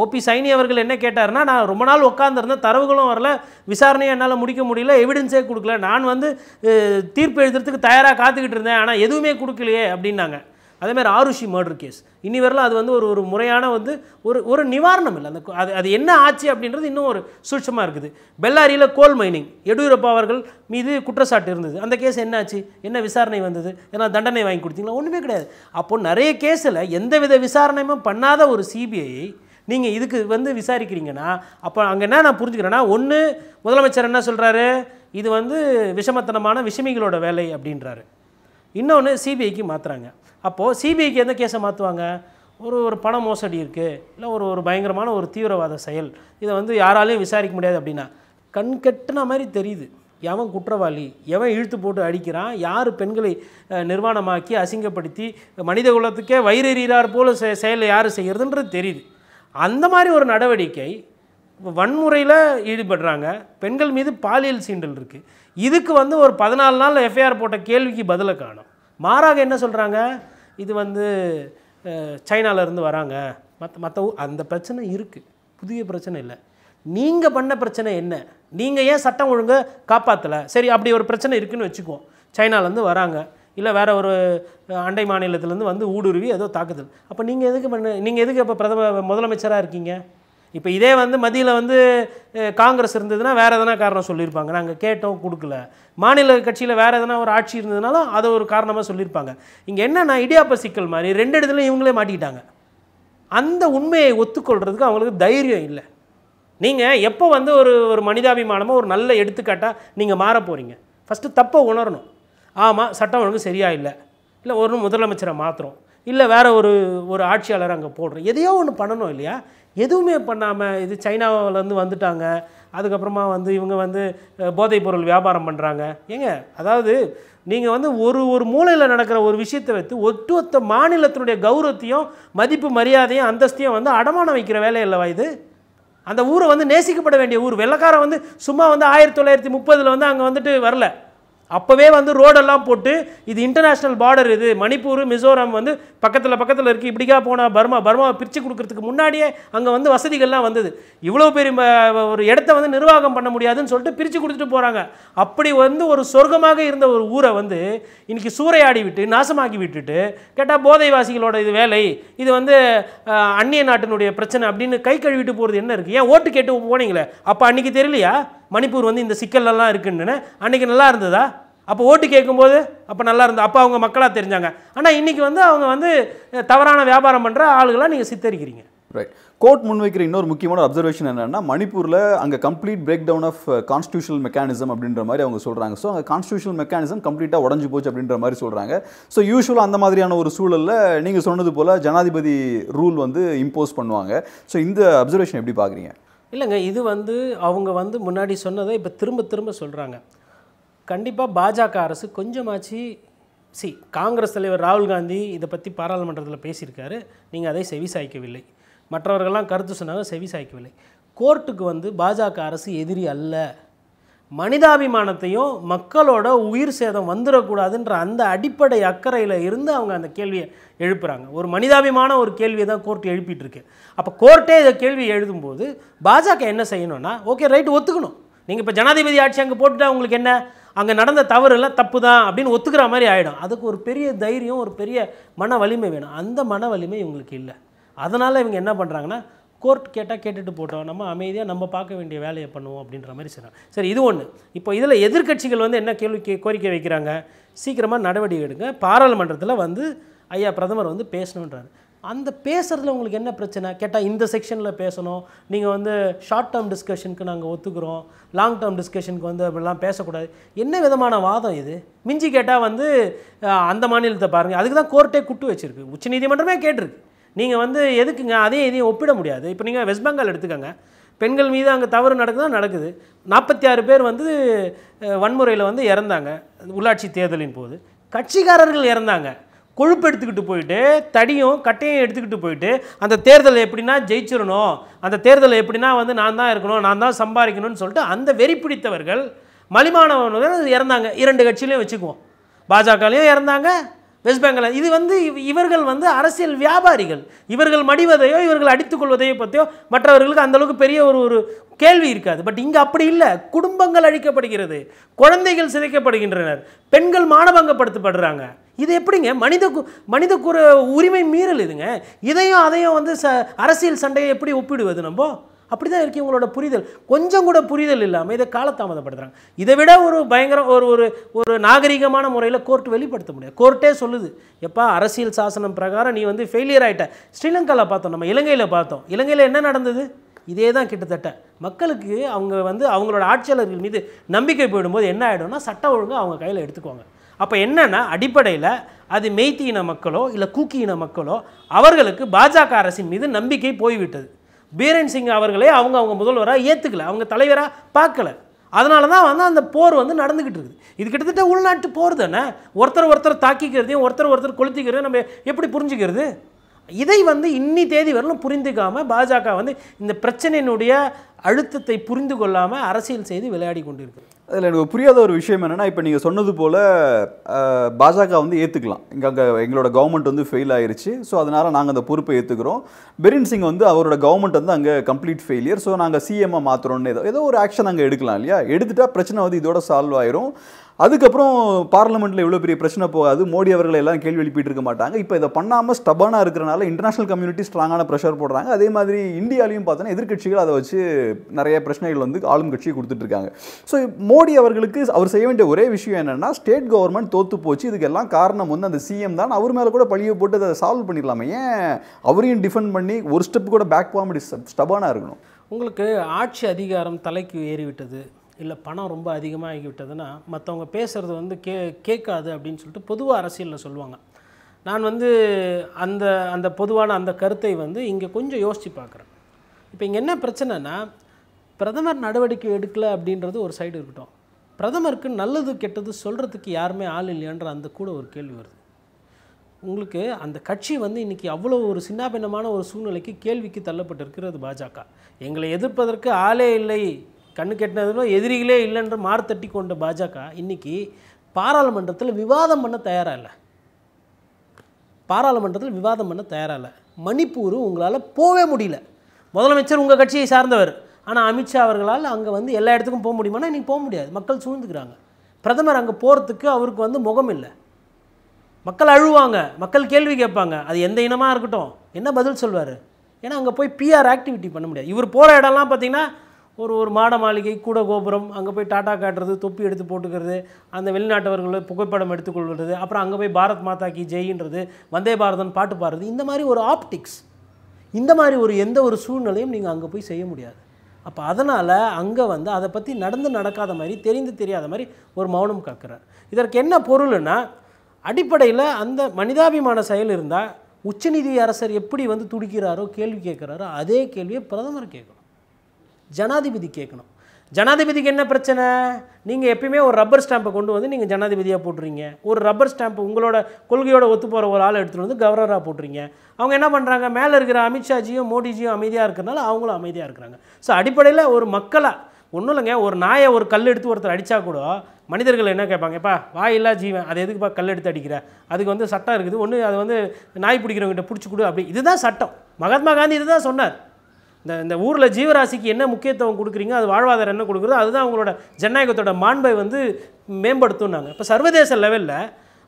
ஓபி சைனி அவர்கள் என்ன கேட்டார்னா நான் ரொம்ப நாள் உட்காந்துருந்தேன் தரவுகளும் வரல விசாரணையை என்னால் முடிக்க முடியல எவிடன்ஸே கொடுக்கல நான் வந்து தீர்ப்பு எழுதுறதுக்கு தயாராக காத்துக்கிட்டு இருந்தேன் ஆனால் எதுவுமே கொடுக்கலையே அப்படின்னாங்க அதேமாதிரி ஆருஷி மர்டர் கேஸ் இனி வரலாம் அது வந்து ஒரு ஒரு முறையான வந்து ஒரு ஒரு நிவாரணம் இல்லை அந்த அது அது என்ன ஆச்சு அப்படின்றது இன்னும் ஒரு சூட்சமாக இருக்குது பெல்லாரியில் கோல் மைனிங் எடியூரப்பா அவர்கள் மீது குற்றச்சாட்டு இருந்தது அந்த கேஸ் என்ன ஆச்சு என்ன விசாரணை வந்தது ஏன்னா தண்டனை வாங்கி கொடுத்தீங்களா ஒன்றுமே கிடையாது அப்போது நிறைய கேஸில் எந்தவித விசாரணையுமே பண்ணாத ஒரு சிபிஐ நீங்கள் இதுக்கு வந்து விசாரிக்கிறீங்கன்னா அப்போ அங்கே என்ன நான் புரிஞ்சுக்கிறேன்னா ஒன்று முதலமைச்சர் என்ன சொல்கிறாரு இது வந்து விஷமத்தனமான விஷமிகளோட வேலை அப்படின்றாரு இன்னொன்று சிபிஐக்கு மாற்றுறாங்க அப்போது சிபிஐக்கு எந்த கேஸை மாற்றுவாங்க ஒரு ஒரு பண மோசடி இருக்குது இல்லை ஒரு ஒரு பயங்கரமான ஒரு தீவிரவாத செயல் இதை வந்து யாராலையும் விசாரிக்க முடியாது அப்படின்னா கண் கெட்டின மாதிரி தெரியுது எவன் குற்றவாளி எவன் இழுத்து போட்டு அடிக்கிறான் யார் பெண்களை நிர்வாணமாக்கி அசிங்கப்படுத்தி மனித குலத்துக்கே வயிறெறிகிறார் போல் செயலை யார் செய்கிறதுன்றது தெரியுது அந்த மாதிரி ஒரு நடவடிக்கை வன்முறையில் ஈடுபடுறாங்க பெண்கள் மீது பாலியல் சீண்டல் இருக்குது இதுக்கு வந்து ஒரு பதினாலு நாள் எஃப்ஐஆர் போட்ட கேள்விக்கு பதிலை காணும் மாறாக என்ன சொல்கிறாங்க இது வந்து சைனாவிலேருந்து வராங்க மற்ற மற்ற அந்த பிரச்சனை இருக்குது புதிய பிரச்சனை இல்லை நீங்கள் பண்ண பிரச்சனை என்ன நீங்கள் ஏன் சட்டம் ஒழுங்கை காப்பாற்றலை சரி அப்படி ஒரு பிரச்சனை இருக்குதுன்னு வச்சுக்குவோம் சைனாலேருந்து வராங்க இல்லை வேறு ஒரு அண்டை மாநிலத்திலேருந்து வந்து ஊடுருவி ஏதோ தாக்குதல் அப்போ நீங்கள் எதுக்கு பண்ண நீங்கள் எதுக்கு இப்போ பிரதம முதலமைச்சராக இருக்கீங்க இப்போ இதே வந்து மதியில் வந்து காங்கிரஸ் இருந்ததுன்னா வேறு எதனா காரணம் சொல்லியிருப்பாங்க நாங்கள் கேட்டோம் கொடுக்கல மாநில கட்சியில் வேறு எதனா ஒரு ஆட்சி இருந்ததுனாலும் அதை ஒரு காரணமாக சொல்லியிருப்பாங்க இங்கே என்னென்னா இடியாப்ப சிக்கல் மாதிரி ரெண்டு இடத்துலையும் இவங்களே மாட்டிக்கிட்டாங்க அந்த உண்மையை ஒத்துக்கொள்கிறதுக்கு அவங்களுக்கு தைரியம் இல்லை நீங்கள் எப்போ வந்து ஒரு ஒரு மனிதாபிமானமாக ஒரு நல்ல எடுத்துக்காட்டாக நீங்கள் மாற போகிறீங்க ஃபஸ்ட்டு தப்பை உணரணும் ஆமாம் சட்டம் ஒழுங்கு சரியாக இல்லை இல்லை ஒரு முதலமைச்சரை மாற்றுறோம் இல்லை வேறு ஒரு ஒரு ஆட்சியாளர் அங்கே போடுறோம் எதையோ ஒன்று பண்ணணும் இல்லையா எதுவுமே பண்ணாமல் இது சைனாவிலேருந்து வந்துட்டாங்க அதுக்கப்புறமா வந்து இவங்க வந்து போதைப் பொருள் வியாபாரம் பண்ணுறாங்க ஏங்க அதாவது நீங்கள் வந்து ஒரு ஒரு மூலையில் நடக்கிற ஒரு விஷயத்தை வைத்து ஒட்டுமொத்த மாநிலத்தினுடைய கௌரவத்தையும் மதிப்பு மரியாதையும் அந்தஸ்தையும் வந்து அடமானம் வைக்கிற வேலை இது அந்த ஊரை வந்து நேசிக்கப்பட வேண்டிய ஊர் வெள்ளக்காரன் வந்து சும்மா வந்து ஆயிரத்தி தொள்ளாயிரத்தி முப்பதில் வந்து அங்கே வந்துட்டு வரல அப்போவே வந்து ரோடெல்லாம் போட்டு இது இன்டர்நேஷ்னல் பார்டர் இது மணிப்பூர் மிசோரம் வந்து பக்கத்தில் பக்கத்தில் இருக்குது இப்படிக்கா போனால் பர்மா பர்மாவை பிரித்து கொடுக்கறதுக்கு முன்னாடியே அங்கே வந்து வசதிகள்லாம் வந்தது இவ்வளோ பெரிய ஒரு இடத்த வந்து நிர்வாகம் பண்ண முடியாதுன்னு சொல்லிட்டு பிரித்து கொடுத்துட்டு போகிறாங்க அப்படி வந்து ஒரு சொர்க்கமாக இருந்த ஒரு ஊரை வந்து இன்றைக்கி சூறையாடி விட்டு நாசமாக்கி விட்டுட்டு கேட்டால் போதைவாசிகளோட இது வேலை இது வந்து அந்நிய நாட்டினுடைய பிரச்சனை அப்படின்னு கை கழுவிட்டு போகிறது என்ன இருக்குது ஏன் ஓட்டு கேட்டு போனீங்களே அப்போ அன்றைக்கி தெரியலையா மணிப்பூர் வந்து இந்த சிக்கல்லாம் இருக்குன்னு அன்றைக்கி நல்லா இருந்ததா அப்போ ஓட்டு கேட்கும்போது அப்போ நல்லா இருந்தது அப்போ அவங்க மக்களாக தெரிஞ்சாங்க ஆனால் இன்றைக்கி வந்து அவங்க வந்து தவறான வியாபாரம் பண்ணுற ஆளுகளாக நீங்கள் சித்தரிக்கிறீங்க ரைட் கோர்ட் முன்வைக்கிற இன்னொரு முக்கியமான அப்சர்வேஷன் என்னென்னா மணிப்பூரில் அங்கே complete break down of constitutional mechanism அப்படின்ற மாதிரி அவங்க சொல்கிறாங்க ஸோ அங்கே கான்ஸ்டியூஷனல் மெக்கானிசம் கம்ப்ளீட்டாக உடஞ்சி போச்சு அப்படின்ற மாதிரி சொல்கிறாங்க ஸோ யூஸ்வலாக அந்த மாதிரியான ஒரு சூழலில் நீங்கள் சொன்னது போல் ஜனாதிபதி ரூல் வந்து இம்போஸ் பண்ணுவாங்க ஸோ இந்த அப்சர்வேஷன் எப்படி பார்க்குறீங்க இல்லைங்க இது வந்து அவங்க வந்து முன்னாடி சொன்னதை இப்போ திரும்ப திரும்ப சொல்கிறாங்க கண்டிப்பாக பாஜக அரசு கொஞ்சமாச்சு சி காங்கிரஸ் தலைவர் ராகுல் காந்தி இதை பற்றி பாராளுமன்றத்தில் பேசியிருக்காரு நீங்கள் அதை செவி சாய்க்கவில்லை மற்றவர்கள்லாம் கருத்து சொன்னாங்க செவி சாய்க்கவில்லை கோர்ட்டுக்கு வந்து பாஜக அரசு எதிரி அல்ல மனிதாபிமானத்தையும் மக்களோட உயிர் சேதம் வந்துடக்கூடாதுன்ற அந்த அடிப்படை அக்கறையில் இருந்து அவங்க அந்த கேள்வியை எழுப்புறாங்க ஒரு மனிதாபிமான ஒரு கேள்வியை தான் கோர்ட் எழுப்பிட்டுருக்கு அப்போ கோர்ட்டே இதை கேள்வி எழுதும்போது பாஜக என்ன செய்யணும்னா ஓகே ரைட்டு ஒத்துக்கணும் நீங்கள் இப்போ ஜனாதிபதி ஆட்சி அங்கே போட்டுட்டா உங்களுக்கு என்ன அங்கே நடந்த தவறுலாம் தப்பு தான் அப்படின்னு ஒத்துக்கிற மாதிரி ஆகிடும் அதுக்கு ஒரு பெரிய தைரியம் ஒரு பெரிய மன வலிமை வேணும் அந்த மன வலிமை இவங்களுக்கு இல்லை அதனால் இவங்க என்ன பண்ணுறாங்கன்னா கோர்ட் கேட்டால் கேட்டுட்டு போட்டோம் நம்ம அமைதியாக நம்ம பார்க்க வேண்டிய வேலையை பண்ணுவோம் அப்படின்ற மாதிரி சொன்னாங்க சரி இது ஒன்று இப்போ இதில் எதிர்கட்சிகள் வந்து என்ன கேள்வி கோரிக்கை வைக்கிறாங்க சீக்கிரமாக நடவடிக்கை எடுங்க பாராளுமன்றத்தில் வந்து ஐயா பிரதமர் வந்து பேசணுன்றார் அந்த பேசுகிறதுல உங்களுக்கு என்ன பிரச்சனை கேட்டால் இந்த செக்ஷனில் பேசணும் நீங்கள் வந்து ஷார்ட் டேர்ம் டிஸ்கஷனுக்கு நாங்கள் ஒத்துக்கிறோம் லாங் டேர்ம் டிஸ்கஷனுக்கு வந்து அப்படிலாம் பேசக்கூடாது என்ன விதமான வாதம் இது மிஞ்சி கேட்டால் வந்து அந்த மாநிலத்தை பாருங்கள் அதுக்கு தான் கோர்ட்டே குட்டு வச்சுருக்கு உச்சநீதிமன்றமே கேட்டிருக்கு நீங்கள் வந்து எதுக்குங்க அதையும் இதையும் ஒப்பிட முடியாது இப்போ நீங்கள் வெஸ்ட் பெங்கால் எடுத்துக்கோங்க பெண்கள் மீது அங்கே தவறு நடக்குதான் நடக்குது நாற்பத்தி ஆறு பேர் வந்து வன்முறையில் வந்து இறந்தாங்க உள்ளாட்சி தேர்தலின் போது கட்சிக்காரர்கள் இறந்தாங்க கொழுப்பு எடுத்துக்கிட்டு போயிட்டு தடியும் கட்டையும் எடுத்துக்கிட்டு போயிட்டு அந்த தேர்தலை எப்படின்னா ஜெயிச்சிடணும் அந்த தேர்தலை எப்படின்னா வந்து நான் தான் இருக்கணும் நான் தான் சம்பாதிக்கணும்னு சொல்லிட்டு அந்த வெறி பிடித்தவர்கள் மலிமானவர்கள் இறந்தாங்க இரண்டு கட்சியிலையும் வச்சுக்குவோம் பாஜகலையும் இறந்தாங்க வெஸ்ட் பெங்கால் இது வந்து இவர்கள் வந்து அரசியல் வியாபாரிகள் இவர்கள் மடிவதையோ இவர்கள் அடித்துக்கொள்வதையோ பற்றியோ மற்றவர்களுக்கு அந்தளவுக்கு பெரிய ஒரு ஒரு கேள்வி இருக்காது பட் இங்கே அப்படி இல்லை குடும்பங்கள் அழிக்கப்படுகிறது குழந்தைகள் சிதைக்கப்படுகின்றனர் பெண்கள் மானபங்கப்படுத்தப்படுறாங்க இது எப்படிங்க மனித மனித உரிமை மீறல் இதுங்க இதையும் அதையும் வந்து ச அரசியல் சண்டையை எப்படி ஒப்பிடுவது நம்ம அப்படி தான் இருக்கு இவங்களோட புரிதல் கொஞ்சம் கூட புரிதல் இல்லாமல் இதை காலத்தாமதப்படுத்துகிறாங்க இதை விட ஒரு பயங்கர ஒரு ஒரு ஒரு நாகரிகமான முறையில் கோர்ட் வெளிப்படுத்த முடியாது கோர்ட்டே சொல்லுது எப்பா அரசியல் சாசனம் பிரகாரம் நீ வந்து ஃபெயிலியர் ஆகிட்ட ஸ்ரீலங்காவில் பார்த்தோம் நம்ம இலங்கையில் பார்த்தோம் இலங்கையில் என்ன நடந்தது இதே தான் கிட்டத்தட்ட மக்களுக்கு அவங்க வந்து அவங்களோட ஆட்சியாளர்கள் மீது நம்பிக்கை போயிடும்போது என்ன ஆகிடும்னா சட்ட ஒழுங்கு அவங்க கையில் எடுத்துக்குவாங்க அப்போ என்னென்னா அடிப்படையில் அது மெய்த்தி இன மக்களோ இல்லை கூக்கி இன மக்களோ அவர்களுக்கு பாஜக அரசின் மீது நம்பிக்கை போய்விட்டது பீரன் சிங் அவர்களே அவங்க அவங்க முதல்வராக ஏற்றுக்கல அவங்க தலைவராக பார்க்கல அதனால தான் வந்து அந்த போர் வந்து நடந்துக்கிட்டு இருக்குது இது கிட்டத்தட்ட உள்நாட்டு போர் தானே ஒருத்தர் ஒருத்தர் தாக்கிக்கிறதையும் ஒருத்தர் ஒருத்தர் கொளுத்திக்கிறதையும் நம்ம எப்படி புரிஞ்சுக்கிறது இதை வந்து இன்னி தேதி வரலும் புரிந்துக்காமல் பாஜக வந்து இந்த பிரச்சனையினுடைய அழுத்தத்தை புரிந்து கொள்ளாமல் அரசியல் செய்து விளையாடி கொண்டிருக்கிறது அதில் எனக்கு புரியாத ஒரு விஷயம் என்னென்னா இப்போ நீங்கள் சொன்னது போல் பாஜக வந்து ஏற்றுக்கலாம் இங்கே அங்கே எங்களோட கவர்மெண்ட் வந்து ஃபெயில் ஆயிருச்சு ஸோ அதனால் நாங்கள் அந்த பொறுப்பை ஏற்றுக்கிறோம் பெரின் சிங் வந்து அவரோட கவர்மெண்ட் வந்து அங்கே கம்ப்ளீட் ஃபெயிலியர் ஸோ நாங்கள் சிஎம்ஐ மாற்றுறோன்னு ஏதோ ஏதோ ஒரு ஆக்ஷன் அங்கே எடுக்கலாம் இல்லையா எடுத்துட்டால் பிரச்சனை வந்து இதோட சால்வ் ஆயிரும் அதுக்கப்புறம் பார்லமெண்ட்டில் எவ்வளோ பெரிய பிரச்சனை போகாது மோடி அவர்களை எல்லாம் கேள்வி எழுப்பிட்டு இருக்க மாட்டாங்க இப்போ இதை பண்ணாமல் ஸ்டபானாக இருக்கிறனால இன்டர்நேஷனல் கம்யூனிட்டி ஸ்ட்ராங்கான ப்ரெஷர் போடுறாங்க அதே மாதிரி இந்தியாலையும் பார்த்தோன்னா எதிர்கட்சிகள் அதை வச்சு நிறைய பிரச்சனைகள் வந்து ஆளும் கட்சியை கொடுத்துட்ருக்காங்க ஸோ மோடி அவர்களுக்கு அவர் செய்ய வேண்டிய ஒரே விஷயம் என்னென்னா ஸ்டேட் கவர்மெண்ட் தோத்து போச்சு இதுக்கெல்லாம் காரணம் வந்து அந்த சிஎம் தான் அவர் மேலே கூட பழியை போட்டு அதை சால்வ் பண்ணிடலாமே ஏன் அவரையும் டிஃபெண்ட் பண்ணி ஒரு ஸ்டெப் கூட பேக் போகாமல் ஸ்டபானாக இருக்கணும் உங்களுக்கு ஆட்சி அதிகாரம் தலைக்கு ஏறிவிட்டது இல்லை பணம் ரொம்ப அதிகமாக ஆகிவிட்டதுன்னா மற்றவங்க பேசுகிறது வந்து கே கேட்காது அப்படின்னு சொல்லிட்டு பொதுவாக அரசியலில் சொல்லுவாங்க நான் வந்து அந்த அந்த பொதுவான அந்த கருத்தை வந்து இங்கே கொஞ்சம் யோசித்து பார்க்குறேன் இப்போ இங்கே என்ன பிரச்சனைனா பிரதமர் நடவடிக்கை எடுக்கலை அப்படின்றது ஒரு சைடு இருக்கட்டும் பிரதமருக்கு நல்லது கெட்டது சொல்கிறதுக்கு யாருமே ஆள் இல்லையன்ற அந்த கூட ஒரு கேள்வி வருது உங்களுக்கு அந்த கட்சி வந்து இன்றைக்கி அவ்வளோ ஒரு சின்னாபின்னமான ஒரு சூழ்நிலைக்கு கேள்விக்கு தள்ளப்பட்டிருக்கிறது பாஜக எங்களை எதிர்ப்பதற்கு ஆளே இல்லை கண்ணு கெட்டினதுல எதிரிகளே இல்லைன்ற மாறு தட்டி கொண்ட பாஜக இன்றைக்கி பாராளுமன்றத்தில் விவாதம் பண்ண தயாராக இல்லை பாராளுமன்றத்தில் விவாதம் பண்ண தயாராக இல்லை மணிப்பூர் உங்களால் போகவே முடியல முதலமைச்சர் உங்கள் கட்சியை சார்ந்தவர் ஆனால் அமித்ஷா அவர்களால் அங்கே வந்து எல்லா இடத்துக்கும் போக முடியுமானா இன்றைக்கி போக முடியாது மக்கள் சூழ்ந்துக்கிறாங்க பிரதமர் அங்கே போகிறதுக்கு அவருக்கு வந்து முகம் இல்லை மக்கள் அழுவாங்க மக்கள் கேள்வி கேட்பாங்க அது எந்த இனமாக இருக்கட்டும் என்ன பதில் சொல்வார் ஏன்னா அங்கே போய் பிஆர் ஆக்டிவிட்டி பண்ண முடியாது இவர் போகிற இடம்லாம் பார்த்திங்கன்னா ஒரு ஒரு மாட மாளிகை கூட கோபுரம் அங்கே போய் டாட்டா காட்டுறது தொப்பி எடுத்து போட்டுக்கிறது அந்த வெளிநாட்டவர்களை புகைப்படம் எடுத்துக்கொள்கிறது அப்புறம் அங்கே போய் பாரத் மாதா கி ஜெயின்றது வந்தே பாரதன் பாட்டு பாடுறது இந்த மாதிரி ஒரு ஆப்டிக்ஸ் இந்த மாதிரி ஒரு எந்த ஒரு சூழ்நிலையும் நீங்கள் அங்கே போய் செய்ய முடியாது அப்போ அதனால் அங்கே வந்து அதை பற்றி நடந்து நடக்காத மாதிரி தெரிந்து தெரியாத மாதிரி ஒரு மௌனம் காக்கிறார் இதற்கு என்ன பொருள்னா அடிப்படையில் அந்த மனிதாபிமான செயல் இருந்தால் உச்சநீதி அரசர் எப்படி வந்து துடிக்கிறாரோ கேள்வி கேட்குறாரோ அதே கேள்வியை பிரதமர் கேட்கும் ஜனாதிபதி கேட்கணும் ஜனாதிபதிக்கு என்ன பிரச்சனை நீங்கள் எப்பயுமே ஒரு ரப்பர் ஸ்டாம்பை கொண்டு வந்து நீங்கள் ஜனாதிபதியாக போட்டுறீங்க ஒரு ரப்பர் ஸ்டாம்ப் உங்களோட கொள்கையோட ஒத்து போகிற ஒரு ஆளை எடுத்துகிட்டு வந்து கவர்னராக போட்டுறீங்க அவங்க என்ன பண்ணுறாங்க மேலே இருக்கிற அமித்ஷாஜியும் மோடிஜியும் அமைதியாக இருக்கிறனால அவங்களும் அமைதியாக இருக்கிறாங்க ஸோ அடிப்படையில் ஒரு மக்களாக ஒன்றும் இல்லைங்க ஒரு நாயை ஒரு கல் எடுத்து ஒருத்தர் அடித்தா கூட மனிதர்கள் என்ன கேட்பாங்கப்பா வாயில்லா ஜீவன் அது எதுக்குப்பா கல் எடுத்து அடிக்கிற அதுக்கு வந்து சட்டம் இருக்குது ஒன்று அது வந்து நாய் பிடிக்கிறவங்ககிட்ட பிடிச்சி கொடு அப்படி இதுதான் சட்டம் மகாத்மா காந்தி இதுதான் சொன்னார் இந்த இந்த ஊரில் ஜீவராசிக்கு என்ன முக்கியத்துவம் கொடுக்குறீங்க அது வாழ்வாதாரம் என்ன கொடுக்குறதோ அதுதான் அவங்களோட ஜனநாயகத்தோட மாண்பை வந்து மேம்படுத்தும்னாங்க இப்போ சர்வதேச லெவலில்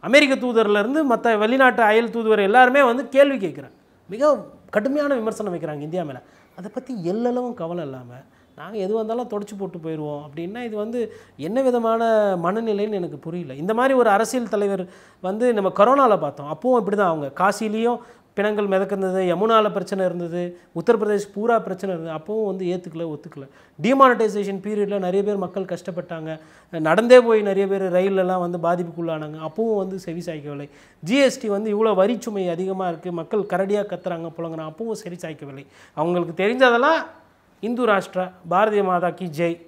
அமெரிக்க தூதர்லேருந்து மற்ற வெளிநாட்டு அயல் தூதுவர் எல்லாருமே வந்து கேள்வி கேட்குறாங்க மிக கடுமையான விமர்சனம் வைக்கிறாங்க இந்தியா மேலே அதை பற்றி எல்லளவும் கவலை இல்லாமல் நாங்கள் எது வந்தாலும் தொடச்சி போட்டு போயிடுவோம் அப்படின்னா இது வந்து என்ன விதமான மனநிலைன்னு எனக்கு புரியல இந்த மாதிரி ஒரு அரசியல் தலைவர் வந்து நம்ம கொரோனாவில் பார்த்தோம் அப்பவும் இப்படி தான் அவங்க காசிலையும் பிணங்கள் மிதக்கிறது யமுனாவில் பிரச்சனை இருந்தது உத்தரப்பிரதேஷ் பூரா பிரச்சனை இருந்தது அப்போவும் வந்து ஏற்றுக்கல ஒத்துக்கல டிமானடைசேஷன் பீரியடில் நிறைய பேர் மக்கள் கஷ்டப்பட்டாங்க நடந்தே போய் நிறைய பேர் ரயிலெலாம் வந்து பாதிப்புக்குள்ளானாங்க அப்பவும் வந்து செவி சாய்க்கவில்லை ஜிஎஸ்டி வந்து இவ்வளோ வரிச்சுமை அதிகமாக இருக்குது மக்கள் கரடியாக கத்துறாங்க புழங்குறாங்க அப்பவும் சரி சாய்க்கவில்லை அவங்களுக்கு தெரிஞ்சதெல்லாம் இந்து ராஷ்டிரா பாரதிய மாதா கி ஜெய்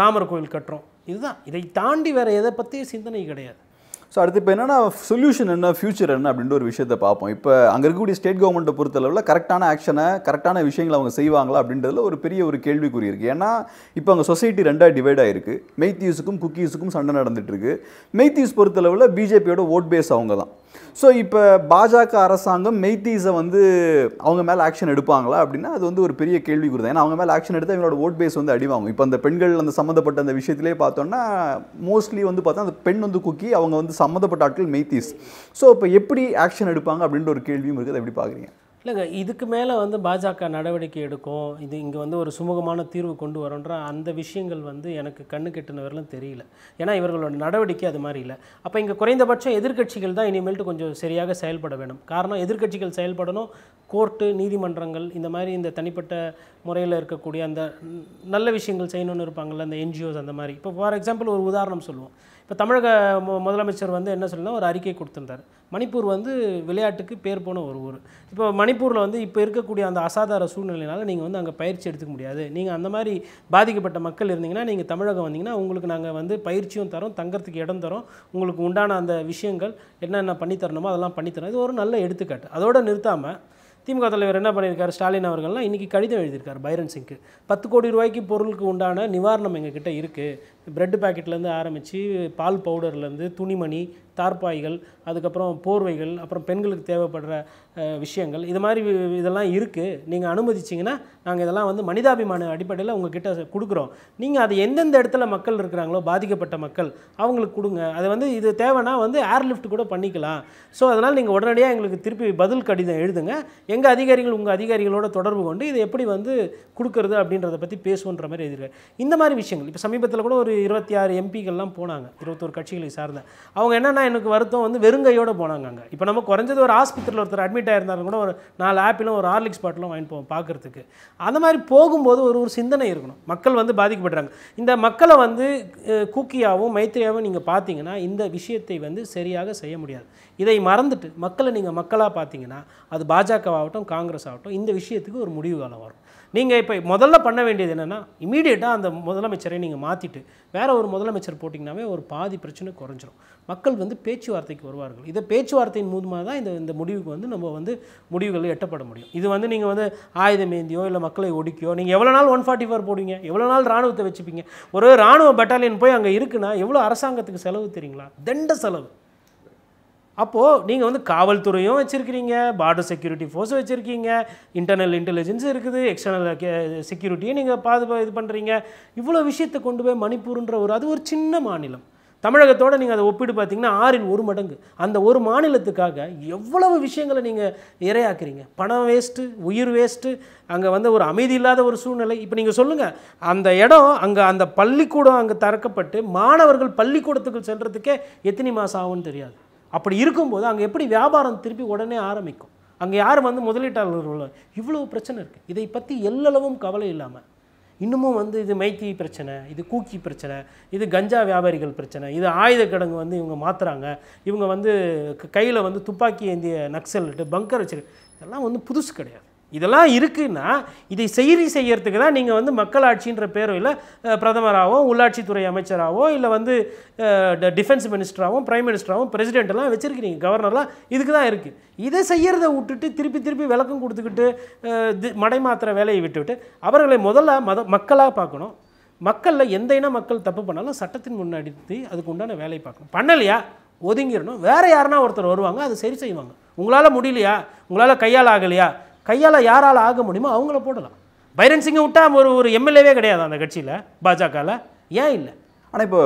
ராமர் கோயில் கட்டுறோம் இதுதான் இதை தாண்டி வேறு எதை பற்றியும் சிந்தனை கிடையாது ஸோ அடுத்து இப்போ என்னென்னா சொல்யூஷன் என்ன ஃபியூச்சர் என்ன அப்படின்ற ஒரு விஷயத்தை பார்ப்போம் இப்போ அங்கே இருக்கக்கூடிய ஸ்டேட் கவர்மெண்ட்டை பொறுத்தளவில் கரெக்டான ஆக்ஷனை கரெக்டான விஷயங்களை அவங்க செய்வாங்களா அப்படின்றதுல ஒரு பெரிய ஒரு கேள்விக்குறி இருக்குது ஏன்னா இப்போ அங்கே சொசைட்டி ரெண்டாக டிவைட் ஆகிருக்கு மெய்த்தீஸுக்கும் குக்கீஸுக்கும் சண்டை நடந்துகிட்ருக்கு மெய்த்தீஸ் பொறுத்தளவில் பிஜேபியோட ஓட் பேஸ் அவங்க தான் ஸோ இப்போ பாஜக அரசாங்கம் மெய்த்தீஸை வந்து அவங்க மேலே ஆக்ஷன் எடுப்பாங்களா அப்படின்னா அது வந்து ஒரு பெரிய கேள்வி கொடுத்தா ஏன்னா அவங்க மேலே ஆக்ஷன் எடுத்தால் அவங்களோட ஓட் பேஸ் வந்து அடிவாங்க இப்போ அந்த பெண்கள் அந்த சம்மந்தப்பட்ட அந்த விஷயத்திலே பார்த்தோம்னா மோஸ்ட்லி வந்து பார்த்தா அந்த பெண் வந்து குக்கி அவங்க வந்து சம்மந்தப்பட்ட ஆட்கள் மெய்த்தீஸ் ஸோ இப்போ எப்படி ஆக்ஷன் எடுப்பாங்க அப்படின்ற ஒரு கேள்வியும் இருக்குது அதை எப்படி பார்க்குறீங்க இல்லைங்க இதுக்கு மேலே வந்து பாஜக நடவடிக்கை எடுக்கும் இது இங்கே வந்து ஒரு சுமூகமான தீர்வு கொண்டு வரோன்ற அந்த விஷயங்கள் வந்து எனக்கு கண்ணு கெட்டினவர்களும் தெரியல ஏன்னா இவர்களோட நடவடிக்கை அது மாதிரி இல்லை அப்போ இங்கே குறைந்தபட்சம் எதிர்கட்சிகள் தான் இனிமேல்ட்டு கொஞ்சம் சரியாக செயல்பட வேண்டும் காரணம் எதிர்கட்சிகள் செயல்படணும் கோர்ட்டு நீதிமன்றங்கள் இந்த மாதிரி இந்த தனிப்பட்ட முறையில் இருக்கக்கூடிய அந்த நல்ல விஷயங்கள் செய்யணும்னு இருப்பாங்கள்ல அந்த என்ஜிஓஸ் அந்த மாதிரி இப்போ ஃபார் எக்ஸாம்பிள் ஒரு உதாரணம் சொல்லுவோம் இப்போ தமிழக முதலமைச்சர் வந்து என்ன சொல்லலாம் ஒரு அறிக்கை கொடுத்துருந்தார் மணிப்பூர் வந்து விளையாட்டுக்கு பேர் போன ஒரு ஊர் இப்போ மணிப்பூரில் வந்து இப்போ இருக்கக்கூடிய அந்த அசாதார சூழ்நிலையினால் நீங்கள் வந்து அங்கே பயிற்சி எடுத்துக்க முடியாது நீங்கள் அந்த மாதிரி பாதிக்கப்பட்ட மக்கள் இருந்தீங்கன்னா நீங்கள் தமிழகம் வந்தீங்கன்னா உங்களுக்கு நாங்கள் வந்து பயிற்சியும் தரோம் தங்கறதுக்கு இடம் தரோம் உங்களுக்கு உண்டான அந்த விஷயங்கள் என்னென்ன பண்ணி தரணுமோ அதெல்லாம் பண்ணித்தரோம் இது ஒரு நல்ல எடுத்துக்காட்டு அதோடு நிறுத்தாமல் திமுக தலைவர் என்ன பண்ணியிருக்காரு ஸ்டாலின் அவர்கள்லாம் இன்றைக்கி கடிதம் எழுதியிருக்கார் பைரன் சிங்க்கு பத்து கோடி ரூபாய்க்கு பொருளுக்கு உண்டான நிவாரணம் எங்கக்கிட்ட இருக்குது பிரெட் பாக்கெட்லேருந்து ஆரம்பித்து பால் பவுடர்லேருந்து துணிமணி தார்பாய்கள் அதுக்கப்புறம் போர்வைகள் அப்புறம் பெண்களுக்கு தேவைப்படுற விஷயங்கள் இது மாதிரி இதெல்லாம் இருக்குது நீங்கள் அனுமதிச்சிங்கன்னா நாங்கள் இதெல்லாம் வந்து மனிதாபிமான அடிப்படையில் உங்ககிட்ட கொடுக்குறோம் நீங்கள் அது எந்தெந்த இடத்துல மக்கள் இருக்கிறாங்களோ பாதிக்கப்பட்ட மக்கள் அவங்களுக்கு கொடுங்க அதை வந்து இது தேவைன்னா வந்து ஏர்லிஃப்ட் கூட பண்ணிக்கலாம் ஸோ அதனால் நீங்கள் உடனடியாக எங்களுக்கு திருப்பி பதில் கடிதம் எழுதுங்க எங்கள் அதிகாரிகள் உங்கள் அதிகாரிகளோட தொடர்பு கொண்டு இதை எப்படி வந்து கொடுக்கறது அப்படின்றத பற்றி பேசுன்ற மாதிரி எழுதிருக்காரு இந்த மாதிரி விஷயங்கள் இப்போ சமீபத்தில் கூட ஒரு இருபத்தி ஆறு எம்பிக்கள்லாம் போனாங்க இருபத்தோரு கட்சிகளை சார்ந்த அவங்க என்னென்னா எனக்கு வருத்தம் வந்து வெறுங்கையோடு போனாங்க அங்கே இப்போ நம்ம குறைஞ்சது ஒரு ஆஸ்பத்திரியில் ஒருத்தர் அட்மிட் ஆயிருந்தாலும் கூட ஒரு நாலு ஆப்பிலும் ஒரு ஹார்லிக்ஸ் பாட்டிலும் வாங்கிட்டு போவோம் பார்க்குறதுக்கு அந்த மாதிரி போகும்போது ஒரு ஒரு சிந்தனை இருக்கணும் மக்கள் வந்து பாதிக்கப்படுறாங்க இந்த மக்களை வந்து கூக்கியாகவும் மைத்திரியாகவும் நீங்கள் பார்த்தீங்கன்னா இந்த விஷயத்தை வந்து சரியாக செய்ய முடியாது இதை மறந்துட்டு மக்களை நீங்கள் மக்களாக பார்த்தீங்கன்னா அது பாஜகவாகட்டும் காங்கிரஸ் ஆகட்டும் இந்த விஷயத்துக்கு ஒரு முடிவு காலம் வரும் நீங்கள் இப்போ முதல்ல பண்ண வேண்டியது என்னென்னா இமீடியட்டாக அந்த முதலமைச்சரை நீங்கள் மாற்றிட்டு வேறு ஒரு முதலமைச்சர் போட்டிங்கனாவே ஒரு பாதி பிரச்சனை குறைஞ்சிரும் மக்கள் வந்து பேச்சுவார்த்தைக்கு வருவார்கள் இதை பேச்சுவார்த்தையின் மூலமாக தான் இந்த இந்த முடிவுக்கு வந்து நம்ம வந்து முடிவுகள் எட்டப்பட முடியும் இது வந்து நீங்கள் வந்து ஆயுத மேந்தியோ இல்லை மக்களை ஒடுக்கியோ நீங்கள் எவ்வளோ நாள் ஒன் ஃபார்ட்டி ஃபோர் போடுவீங்க எவ்வளோ நாள் இராணுவத்தை வச்சுப்பீங்க ஒரு இராணுவ பட்டாலியன் போய் அங்கே இருக்குன்னா எவ்வளோ அரசாங்கத்துக்கு செலவு தெரியுங்களா தண்ட செலவு அப்போது நீங்கள் வந்து காவல்துறையும் வச்சுருக்கிறீங்க பார்டர் செக்யூரிட்டி ஃபோர்ஸ் வச்சுருக்கீங்க இன்டர்னல் இன்டெலிஜென்ஸும் இருக்குது எக்ஸ்டர்னல் செக்யூரிட்டியும் நீங்கள் பாதுகா இது பண்ணுறீங்க இவ்வளோ விஷயத்தை கொண்டு போய் மணிப்பூர்ன்ற ஒரு அது ஒரு சின்ன மாநிலம் தமிழகத்தோடு நீங்கள் அதை ஒப்பிட்டு பார்த்தீங்கன்னா ஆறில் ஒரு மடங்கு அந்த ஒரு மாநிலத்துக்காக எவ்வளவு விஷயங்களை நீங்கள் இரையாக்குறீங்க பணம் வேஸ்ட்டு உயிர் வேஸ்ட்டு அங்கே வந்து ஒரு அமைதி இல்லாத ஒரு சூழ்நிலை இப்போ நீங்கள் சொல்லுங்கள் அந்த இடம் அங்கே அந்த பள்ளிக்கூடம் அங்கே திறக்கப்பட்டு மாணவர்கள் பள்ளிக்கூடத்துக்கு செல்கிறதுக்கே எத்தனை மாதம் ஆகும்னு தெரியாது அப்படி இருக்கும்போது அங்கே எப்படி வியாபாரம் திருப்பி உடனே ஆரம்பிக்கும் அங்கே யார் வந்து முதலீட்டாளர்கள் இவ்வளோ பிரச்சனை இருக்குது இதை பற்றி எல்லளவும் கவலை இல்லாமல் இன்னமும் வந்து இது மைத்தி பிரச்சனை இது கூக்கி பிரச்சனை இது கஞ்சா வியாபாரிகள் பிரச்சனை இது ஆயுத கிடங்கு வந்து இவங்க மாற்றுறாங்க இவங்க வந்து கையில் வந்து துப்பாக்கி ஏந்திய நக்சல்ட்டு பங்கர் வச்சுருக்கு இதெல்லாம் வந்து புதுசு கிடையாது இதெல்லாம் இருக்குன்னா இதை செய்தி செய்யறதுக்கு தான் நீங்கள் வந்து மக்களாட்சின்ற பேரோ இல்லை பிரதமராகவோ உள்ளாட்சித்துறை அமைச்சராகவோ இல்லை வந்து டிஃபென்ஸ் மினிஸ்டராகவும் பிரைம் மினிஸ்டராகவும் பிரசிடென்ட்லாம் வச்சுருக்கிறீங்க கவர்னர்லாம் இதுக்கு தான் இருக்குது இதை செய்கிறத விட்டுட்டு திருப்பி திருப்பி விளக்கம் கொடுத்துக்கிட்டு மாத்திர வேலையை விட்டுவிட்டு அவர்களை முதல்ல மத மக்களாக பார்க்கணும் மக்களில் எந்த இன மக்கள் தப்பு பண்ணாலும் சட்டத்தின் முன்னாடி அதுக்கு உண்டான வேலையை பார்க்கணும் பண்ணலையா ஒதுங்கிடணும் வேறு யாருன்னா ஒருத்தர் வருவாங்க அதை சரி செய்வாங்க உங்களால் முடியலையா உங்களால் கையால் ஆகலையா கையால் யாரால் ஆக முடியுமோ அவங்கள போடலாம் பைரன் சிங்கை விட்டால் ஒரு ஒரு எம்எல்ஏவே கிடையாது அந்த கட்சியில் பாஜகவில் ஏன் இல்லை ஆனால் இப்போ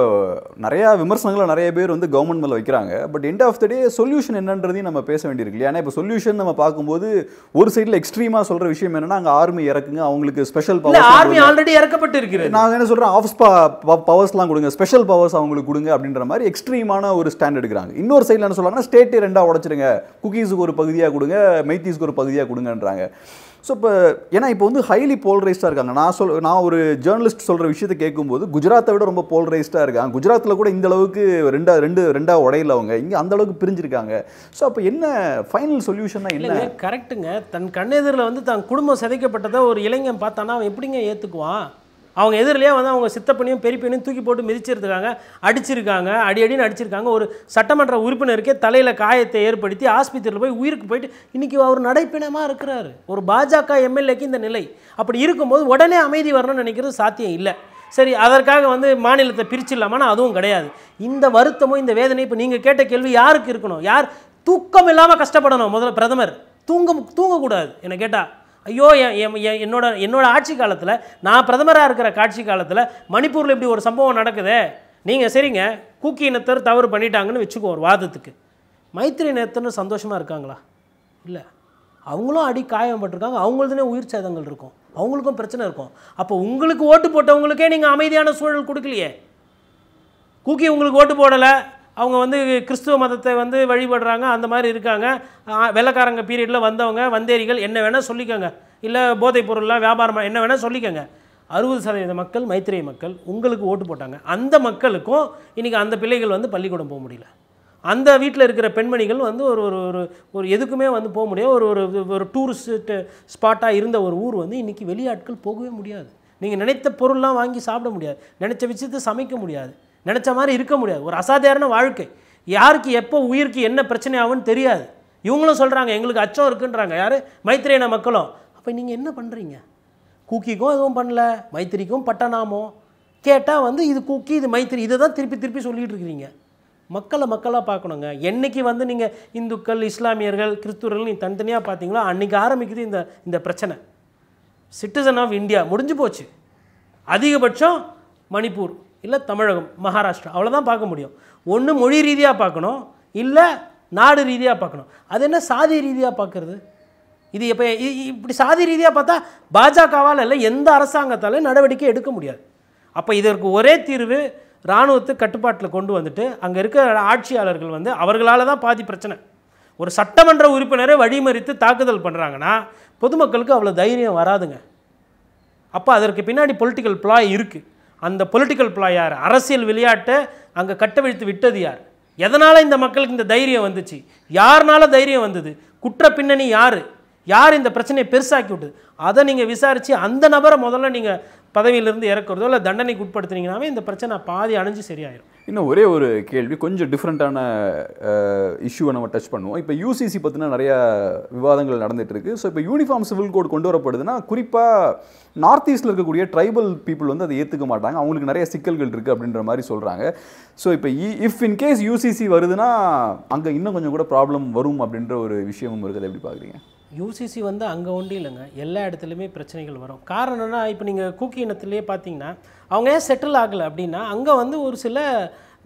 நிறையா விமர்சனங்களை நிறைய பேர் வந்து கவர்மெண்ட் மேலே வைக்கிறாங்க but end of the day solution என்னன்றதையும் நம்ம பேச வேண்டியிருக்கு இல்லையா ஏன்னா இப்போ சொல்யூஷன் நம்ம பார்க்கும்போது ஒரு சைடில் எக்ஸ்ட்ரீமாக சொல்கிற விஷயம் என்னன்னா அங்கே ஆர்மி இறக்குங்க அவங்களுக்கு ஸ்பெஷல் பவர் ஆர்மி ஆல்ரெடி இறக்கப்பட்டு இருக்கு நான் என்ன சொல்கிறேன் ஆஃப்ஸ் பவர்ஸ்லாம் கொடுங்க ஸ்பெஷல் பவர்ஸ் அவங்களுக்கு கொடுங்க அப்படின்ற மாதிரி எக்ஸ்ட்ரீமான ஒரு ஸ்டாண்ட் எடுக்கிறாங்க இன்னொரு சைடில் என்ன சொல்கிறாங்கன்னா ஸ்டேட்டே ரெண்டாக உடச்சிருங்க குக்கீஸுக்கு ஒரு பகுதியாக கொடுங்க மெய்த்தீஸ்க்கு ஒரு பகுதியாக கொடுங்கன்றாங்க ஸோ இப்போ ஏன்னா இப்போ வந்து ஹைலி போல்ரைஸ்டாக இருக்காங்க நான் சொல் நான் ஒரு ஜேர்னலிஸ்ட் சொல்கிற விஷயத்தை கேட்கும்போது குஜராத்தை விட ரொம்ப போல்ரைஸ்டாக இருக்காங்க குஜராத்தில் கூட இந்த அளவுக்கு ரெண்டா ரெண்டு ரெண்டாக உடையில அவங்க இங்கே அந்த அளவுக்கு பிரிஞ்சிருக்காங்க ஸோ அப்போ என்ன ஃபைனல் சொல்யூஷன்னா என்ன கரெக்டுங்க தன் கண்ணெதிரில் வந்து தன் குடும்பம் சிதைக்கப்பட்டதை ஒரு இளைஞன் பார்த்தானா அவன் எப்படிங்க ஏற்றுக்குவான் அவங்க எதிரிலேயே வந்து அவங்க சித்தப்பனையும் பெரியப்பனையும் தூக்கி போட்டு மிதிச்சிருக்காங்க அடிச்சிருக்காங்க அடி அடின்னு அடிச்சிருக்காங்க ஒரு சட்டமன்ற உறுப்பினருக்கே தலையில் காயத்தை ஏற்படுத்தி ஆஸ்பத்திரியில் போய் உயிருக்கு போயிட்டு இன்றைக்கி அவர் நடைப்பிணமாக இருக்கிறார் ஒரு பாஜக எம்எல்ஏக்கு இந்த நிலை அப்படி இருக்கும்போது உடனே அமைதி வரணும்னு நினைக்கிறது சாத்தியம் இல்லை சரி அதற்காக வந்து மாநிலத்தை பிரிச்சிடலாமான்னா அதுவும் கிடையாது இந்த வருத்தமும் இந்த வேதனை இப்போ நீங்கள் கேட்ட கேள்வி யாருக்கு இருக்கணும் யார் தூக்கம் இல்லாமல் கஷ்டப்படணும் முதல்ல பிரதமர் தூங்க தூங்கக்கூடாது என்னை கேட்டால் ஐயோ என் என்னோட என்னோடய ஆட்சி காலத்தில் நான் பிரதமராக இருக்கிற காட்சி காலத்தில் மணிப்பூரில் இப்படி ஒரு சம்பவம் நடக்குது நீங்கள் சரிங்க கூக்கி இனத்தர் தவறு பண்ணிட்டாங்கன்னு வச்சுக்கோ ஒரு வாதத்துக்கு மைத்திரி இனத்தர்னு சந்தோஷமாக இருக்காங்களா இல்லை அவங்களும் அடி காயப்பட்டிருக்காங்க அவங்களுதுனே உயிர் சேதங்கள் இருக்கும் அவங்களுக்கும் பிரச்சனை இருக்கும் அப்போ உங்களுக்கு ஓட்டு போட்டவங்களுக்கே நீங்கள் அமைதியான சூழல் கொடுக்கலையே கூக்கி உங்களுக்கு ஓட்டு போடலை அவங்க வந்து கிறிஸ்துவ மதத்தை வந்து வழிபடுறாங்க அந்த மாதிரி இருக்காங்க வெள்ளக்காரங்க பீரியடில் வந்தவங்க வந்தேரிகள் என்ன வேணால் சொல்லிக்கோங்க இல்லை போதைப் பொருள்லாம் வியாபாரம் என்ன வேணால் சொல்லிக்கோங்க அறுபது சதவீத மக்கள் மைத்திரிய மக்கள் உங்களுக்கு ஓட்டு போட்டாங்க அந்த மக்களுக்கும் இன்றைக்கி அந்த பிள்ளைகள் வந்து பள்ளிக்கூடம் போக முடியல அந்த வீட்டில் இருக்கிற பெண்மணிகள் வந்து ஒரு ஒரு ஒரு ஒரு எதுக்குமே வந்து போக முடியாது ஒரு ஒரு ஒரு டூரிஸ்ட்டு ஸ்பாட்டாக இருந்த ஒரு ஊர் வந்து இன்றைக்கி வெளியாட்கள் போகவே முடியாது நீங்கள் நினைத்த பொருள்லாம் வாங்கி சாப்பிட முடியாது நினச்ச விஷயத்தை சமைக்க முடியாது நினச்ச மாதிரி இருக்க முடியாது ஒரு அசாதாரண வாழ்க்கை யாருக்கு எப்போ உயிருக்கு என்ன பிரச்சனை ஆகும்னு தெரியாது இவங்களும் சொல்கிறாங்க எங்களுக்கு அச்சம் இருக்குன்றாங்க யார் மைத்திரியன மக்களும் அப்போ நீங்கள் என்ன பண்ணுறீங்க கூக்கிக்கும் எதுவும் பண்ணல மைத்திரிக்கும் பட்டனாமோ கேட்டால் வந்து இது கூக்கி இது மைத்திரி இதை தான் திருப்பி திருப்பி சொல்லிகிட்டு இருக்கிறீங்க மக்களை மக்களாக பார்க்கணுங்க என்றைக்கு வந்து நீங்கள் இந்துக்கள் இஸ்லாமியர்கள் கிறிஸ்துவர்கள் நீ தனித்தனியாக பார்த்தீங்களோ அன்றைக்கி ஆரம்பிக்குது இந்த இந்த பிரச்சனை சிட்டிசன் ஆஃப் இந்தியா முடிஞ்சு போச்சு அதிகபட்சம் மணிப்பூர் இல்லை தமிழகம் மகாராஷ்டிரா அவ்வளோதான் பார்க்க முடியும் ஒன்று மொழி ரீதியாக பார்க்கணும் இல்லை நாடு ரீதியாக பார்க்கணும் அது என்ன சாதி ரீதியாக பார்க்குறது இது இப்போ இப்படி சாதி ரீதியாக பார்த்தா பாஜகவால் இல்லை எந்த அரசாங்கத்தாலும் நடவடிக்கை எடுக்க முடியாது அப்போ இதற்கு ஒரே தீர்வு இராணுவத்தை கட்டுப்பாட்டில் கொண்டு வந்துட்டு அங்கே இருக்கிற ஆட்சியாளர்கள் வந்து அவர்களால் தான் பாதி பிரச்சனை ஒரு சட்டமன்ற உறுப்பினரை வழிமறித்து தாக்குதல் பண்ணுறாங்கன்னா பொதுமக்களுக்கு அவ்வளோ தைரியம் வராதுங்க அப்போ அதற்கு பின்னாடி பொலிட்டிக்கல் பிளாய் இருக்குது அந்த பொலிட்டிக்கல் பிளா யார் அரசியல் விளையாட்டை அங்கே கட்டவிழ்த்து விட்டது யார் எதனால் இந்த மக்களுக்கு இந்த தைரியம் வந்துச்சு யாருனால தைரியம் வந்தது குற்ற பின்னணி யார் யார் இந்த பிரச்சனையை பெருசாக்கி விட்டது அதை நீங்கள் விசாரித்து அந்த நபரை முதல்ல நீங்கள் பதவியிலிருந்து இறக்குறதோ இல்லை தண்டனைக்கு உட்படுத்துனீங்கனாவே இந்த பிரச்சனை பாதி அணிஞ்சு சரியாயிடும் இன்னும் ஒரே ஒரு கேள்வி கொஞ்சம் டிஃப்ரெண்ட்டான இஷ்யூவை நம்ம டச் பண்ணுவோம் இப்போ யூசிசி பற்றினா நிறையா விவாதங்கள் நடந்துகிட்டு இருக்குது ஸோ இப்போ யூனிஃபார்ம் சிவில் கோட் கொண்டு வரப்படுதுன்னா குறிப்பாக நார்த் ஈஸ்டில் இருக்கக்கூடிய ட்ரைபல் பீப்புள் வந்து அதை ஏற்றுக்க மாட்டாங்க அவங்களுக்கு நிறைய சிக்கல்கள் இருக்குது அப்படின்ற மாதிரி சொல்கிறாங்க ஸோ இப்போ இஃப் இன் கேஸ் யூசிசி வருதுன்னா அங்கே இன்னும் கொஞ்சம் கூட ப்ராப்ளம் வரும் அப்படின்ற ஒரு விஷயமும் இருக்குது எப்படி பார்க்குறீங்க யூசிசி வந்து அங்கே ஒன்றும் இல்லைங்க எல்லா இடத்துலையுமே பிரச்சனைகள் வரும் காரணம் என்னென்னா இப்போ நீங்கள் கூக்கி இனத்துலேயே பார்த்தீங்கன்னா அவங்க ஏன் செட்டில் ஆகலை அப்படின்னா அங்கே வந்து ஒரு சில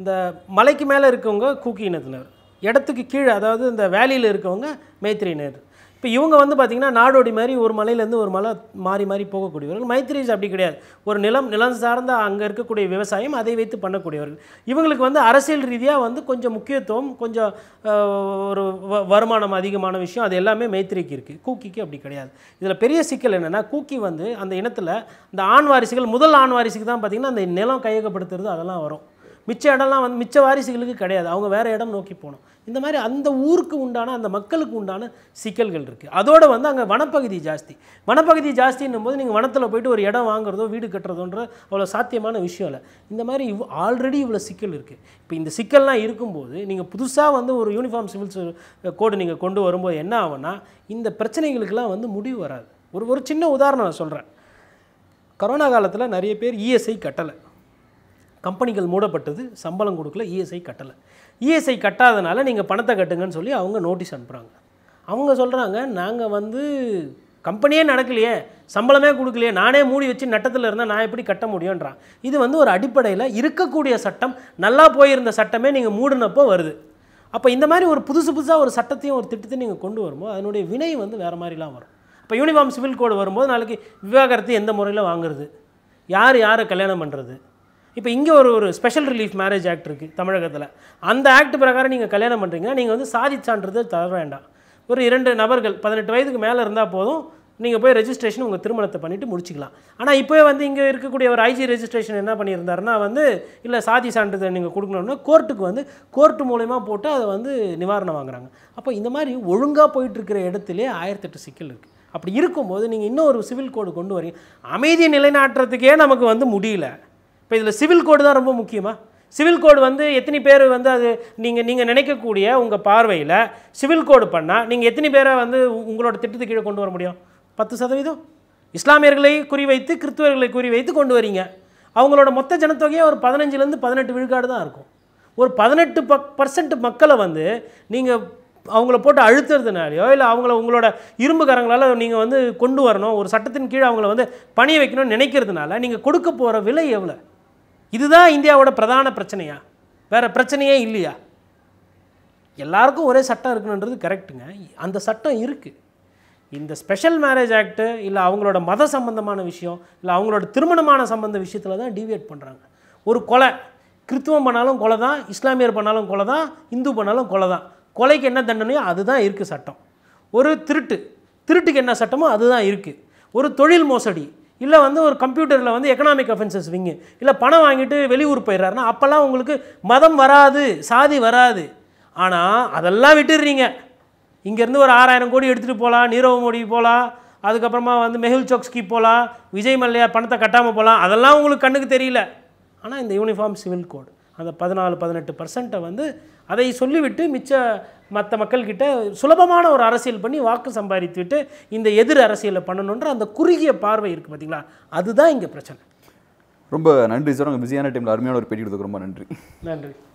இந்த மலைக்கு மேலே இருக்கவங்க கூக்கி இனத்தினர் இடத்துக்கு கீழே அதாவது இந்த வேலியில் இருக்கவங்க மேத்திரியினர் இப்போ இவங்க வந்து பார்த்திங்கன்னா நாடோடி மாதிரி ஒரு மலையிலேருந்து ஒரு மலை மாறி மாறி போகக்கூடியவர்கள் மைத்திரிஸ் அப்படி கிடையாது ஒரு நிலம் நிலம் சார்ந்த அங்கே இருக்கக்கூடிய விவசாயம் அதை வைத்து பண்ணக்கூடியவர்கள் இவங்களுக்கு வந்து அரசியல் ரீதியாக வந்து கொஞ்சம் முக்கியத்துவம் கொஞ்சம் ஒரு வருமானம் அதிகமான விஷயம் அது எல்லாமே மைத்திரிக்கு இருக்குது கூக்கிக்கு அப்படி கிடையாது இதில் பெரிய சிக்கல் என்னென்னா கூக்கி வந்து அந்த இனத்தில் அந்த ஆண் வாரிசுகள் முதல் ஆண் வாரிசுக்கு தான் பார்த்திங்கன்னா அந்த நிலம் கையகப்படுத்துறது அதெல்லாம் வரும் மிச்ச இடம்லாம் வந்து மிச்ச வாரிசுகளுக்கு கிடையாது அவங்க வேறு இடம் நோக்கி போகணும் இந்த மாதிரி அந்த ஊருக்கு உண்டான அந்த மக்களுக்கு உண்டான சிக்கல்கள் இருக்குது அதோடு வந்து அங்கே வனப்பகுதி ஜாஸ்தி வனப்பகுதி ஜாஸ்தின்னும் போது நீங்கள் வனத்தில் போயிட்டு ஒரு இடம் வாங்குறதோ வீடு கட்டுறதோன்ற அவ்வளோ சாத்தியமான விஷயம் இல்லை இந்த மாதிரி இவ் ஆல்ரெடி இவ்வளோ சிக்கல் இருக்குது இப்போ இந்த சிக்கல்லாம் இருக்கும்போது நீங்கள் புதுசாக வந்து ஒரு யூனிஃபார்ம் சிவில் கோடு நீங்கள் கொண்டு வரும்போது என்ன ஆகும்னா இந்த பிரச்சனைகளுக்கெல்லாம் வந்து முடிவு வராது ஒரு ஒரு சின்ன உதாரணம் நான் சொல்கிறேன் கொரோனா காலத்தில் நிறைய பேர் இஎஸ்ஐ e கட்டலை கம்பெனிகள் மூடப்பட்டது சம்பளம் கொடுக்கல இஎஸ்ஐ e கட்டலை இஎஸ்ஐ e கட்டாதனால நீங்கள் பணத்தை கட்டுங்கன்னு சொல்லி அவங்க நோட்டீஸ் அனுப்புகிறாங்க அவங்க சொல்கிறாங்க நாங்கள் வந்து கம்பெனியே நடக்கலையே சம்பளமே கொடுக்கலையே நானே மூடி வச்சு நட்டத்தில் இருந்தால் நான் எப்படி கட்ட முடியும்ன்றான் இது வந்து ஒரு அடிப்படையில் இருக்கக்கூடிய சட்டம் நல்லா போயிருந்த சட்டமே நீங்கள் மூடினப்போ வருது அப்போ இந்த மாதிரி ஒரு புதுசு புதுசாக ஒரு சட்டத்தையும் ஒரு திட்டத்தையும் நீங்கள் கொண்டு வரும்போது அதனுடைய வினை வந்து வேறு மாதிரிலாம் வரும் இப்போ யூனிஃபார்ம் சிவில் கோடு வரும்போது நாளைக்கு விவாகரத்து எந்த முறையில் வாங்குறது யார் யாரை கல்யாணம் பண்ணுறது இப்போ இங்கே ஒரு ஒரு ஸ்பெஷல் ரிலீஃப் மேரேஜ் ஆக்ட் இருக்குது தமிழகத்தில் அந்த ஆக்ட் பிரகாரம் நீங்கள் கல்யாணம் பண்ணுறீங்க நீங்கள் வந்து சாதி சான்றிதழ் தர வேண்டாம் ஒரு இரண்டு நபர்கள் பதினெட்டு வயதுக்கு மேலே இருந்தால் போதும் நீங்கள் போய் ரெஜிஸ்ட்ரேஷன் உங்கள் திருமணத்தை பண்ணிவிட்டு முடிச்சிக்கலாம் ஆனால் இப்போ வந்து இங்கே இருக்கக்கூடிய ஒரு ஐஜி ரெஜிஸ்ட்ரேஷன் என்ன பண்ணியிருந்தாருன்னா வந்து இல்லை சாதி சான்றிதழ் நீங்கள் கொடுக்கணும்னா கோர்ட்டுக்கு வந்து கோர்ட்டு மூலயமா போட்டு அதை வந்து நிவாரணம் வாங்குறாங்க அப்போ இந்த மாதிரி ஒழுங்காக போயிட்டுருக்கிற இடத்துலே ஆயிரத்தெட்டு சிக்கல் இருக்குது அப்படி இருக்கும்போது நீங்கள் இன்னும் ஒரு சிவில் கோடு கொண்டு வரீங்க அமைதியை நிலைநாட்டுறதுக்கே நமக்கு வந்து முடியல இப்போ இதில் சிவில் கோடு தான் ரொம்ப முக்கியமாக சிவில் கோடு வந்து எத்தனை பேர் வந்து அது நீங்கள் நீங்கள் நினைக்கக்கூடிய உங்கள் பார்வையில் சிவில் கோடு பண்ணால் நீங்கள் எத்தனை பேரை வந்து உங்களோட திட்டத்து கீழே கொண்டு வர முடியும் பத்து சதவீதம் இஸ்லாமியர்களை குறிவைத்து கிறிஸ்துவர்களை குறிவைத்து கொண்டு வரீங்க அவங்களோட மொத்த ஜனத்தொகையாக ஒரு பதினஞ்சுலேருந்து பதினெட்டு விழுக்காடு தான் இருக்கும் ஒரு பதினெட்டு பக் பர்சன்ட் மக்களை வந்து நீங்கள் அவங்கள போட்டு அழுத்துறதுனாலையோ இல்லை அவங்கள உங்களோட இரும்புக்காரங்களால் நீங்கள் வந்து கொண்டு வரணும் ஒரு சட்டத்தின் கீழே அவங்கள வந்து பணிய வைக்கணும்னு நினைக்கிறதுனால நீங்கள் கொடுக்க போகிற விலை எவ்வளோ இதுதான் இந்தியாவோட பிரதான பிரச்சனையா வேறு பிரச்சனையே இல்லையா எல்லாருக்கும் ஒரே சட்டம் இருக்கணுன்றது கரெக்டுங்க அந்த சட்டம் இருக்குது இந்த ஸ்பெஷல் மேரேஜ் ஆக்ட்டு இல்லை அவங்களோட மத சம்பந்தமான விஷயம் இல்லை அவங்களோட திருமணமான சம்பந்த விஷயத்தில் தான் டிவியேட் பண்ணுறாங்க ஒரு கொலை கிறித்துவம் பண்ணாலும் கொலை தான் இஸ்லாமியர் பண்ணாலும் கொலை தான் இந்து பண்ணாலும் கொலை தான் கொலைக்கு என்ன தண்டனையோ அதுதான் இருக்குது சட்டம் ஒரு திருட்டு திருட்டுக்கு என்ன சட்டமோ அதுதான் இருக்குது ஒரு தொழில் மோசடி இல்லை வந்து ஒரு கம்ப்யூட்டரில் வந்து எக்கனாமிக் அஃபென்சஸ் விங்கு இல்லை பணம் வாங்கிட்டு வெளியூர் போயிடுறாருனா அப்போல்லாம் உங்களுக்கு மதம் வராது சாதி வராது ஆனால் அதெல்லாம் விட்டுடுறீங்க இங்கேருந்து ஒரு ஆறாயிரம் கோடி எடுத்துகிட்டு போகலாம் நீரவ் மோடி போகலாம் அதுக்கப்புறமா வந்து மெஹுல் சோக்ஸ்கி போகலாம் விஜய் மல்லையா பணத்தை கட்டாமல் போகலாம் அதெல்லாம் உங்களுக்கு கண்ணுக்கு தெரியல ஆனால் இந்த யூனிஃபார்ம் சிவில் கோட் அந்த பதினாலு பதினெட்டு பர்சன்ட்டை வந்து அதை சொல்லிவிட்டு மிச்ச மற்ற மக்கள்கிட்ட சுலபமான ஒரு அரசியல் பண்ணி வாக்கு சம்பாதித்து விட்டு இந்த எதிர் அரசியலை பண்ணணுன்ற அந்த குறுகிய பார்வை இருக்குது பார்த்தீங்களா அதுதான் இங்கே பிரச்சனை ரொம்ப நன்றி சார் உங்கள் பிஸியான டைமில் அருமையான ஒரு பேட்டி கொடுத்துக்கு ரொம்ப நன்றி நன்றி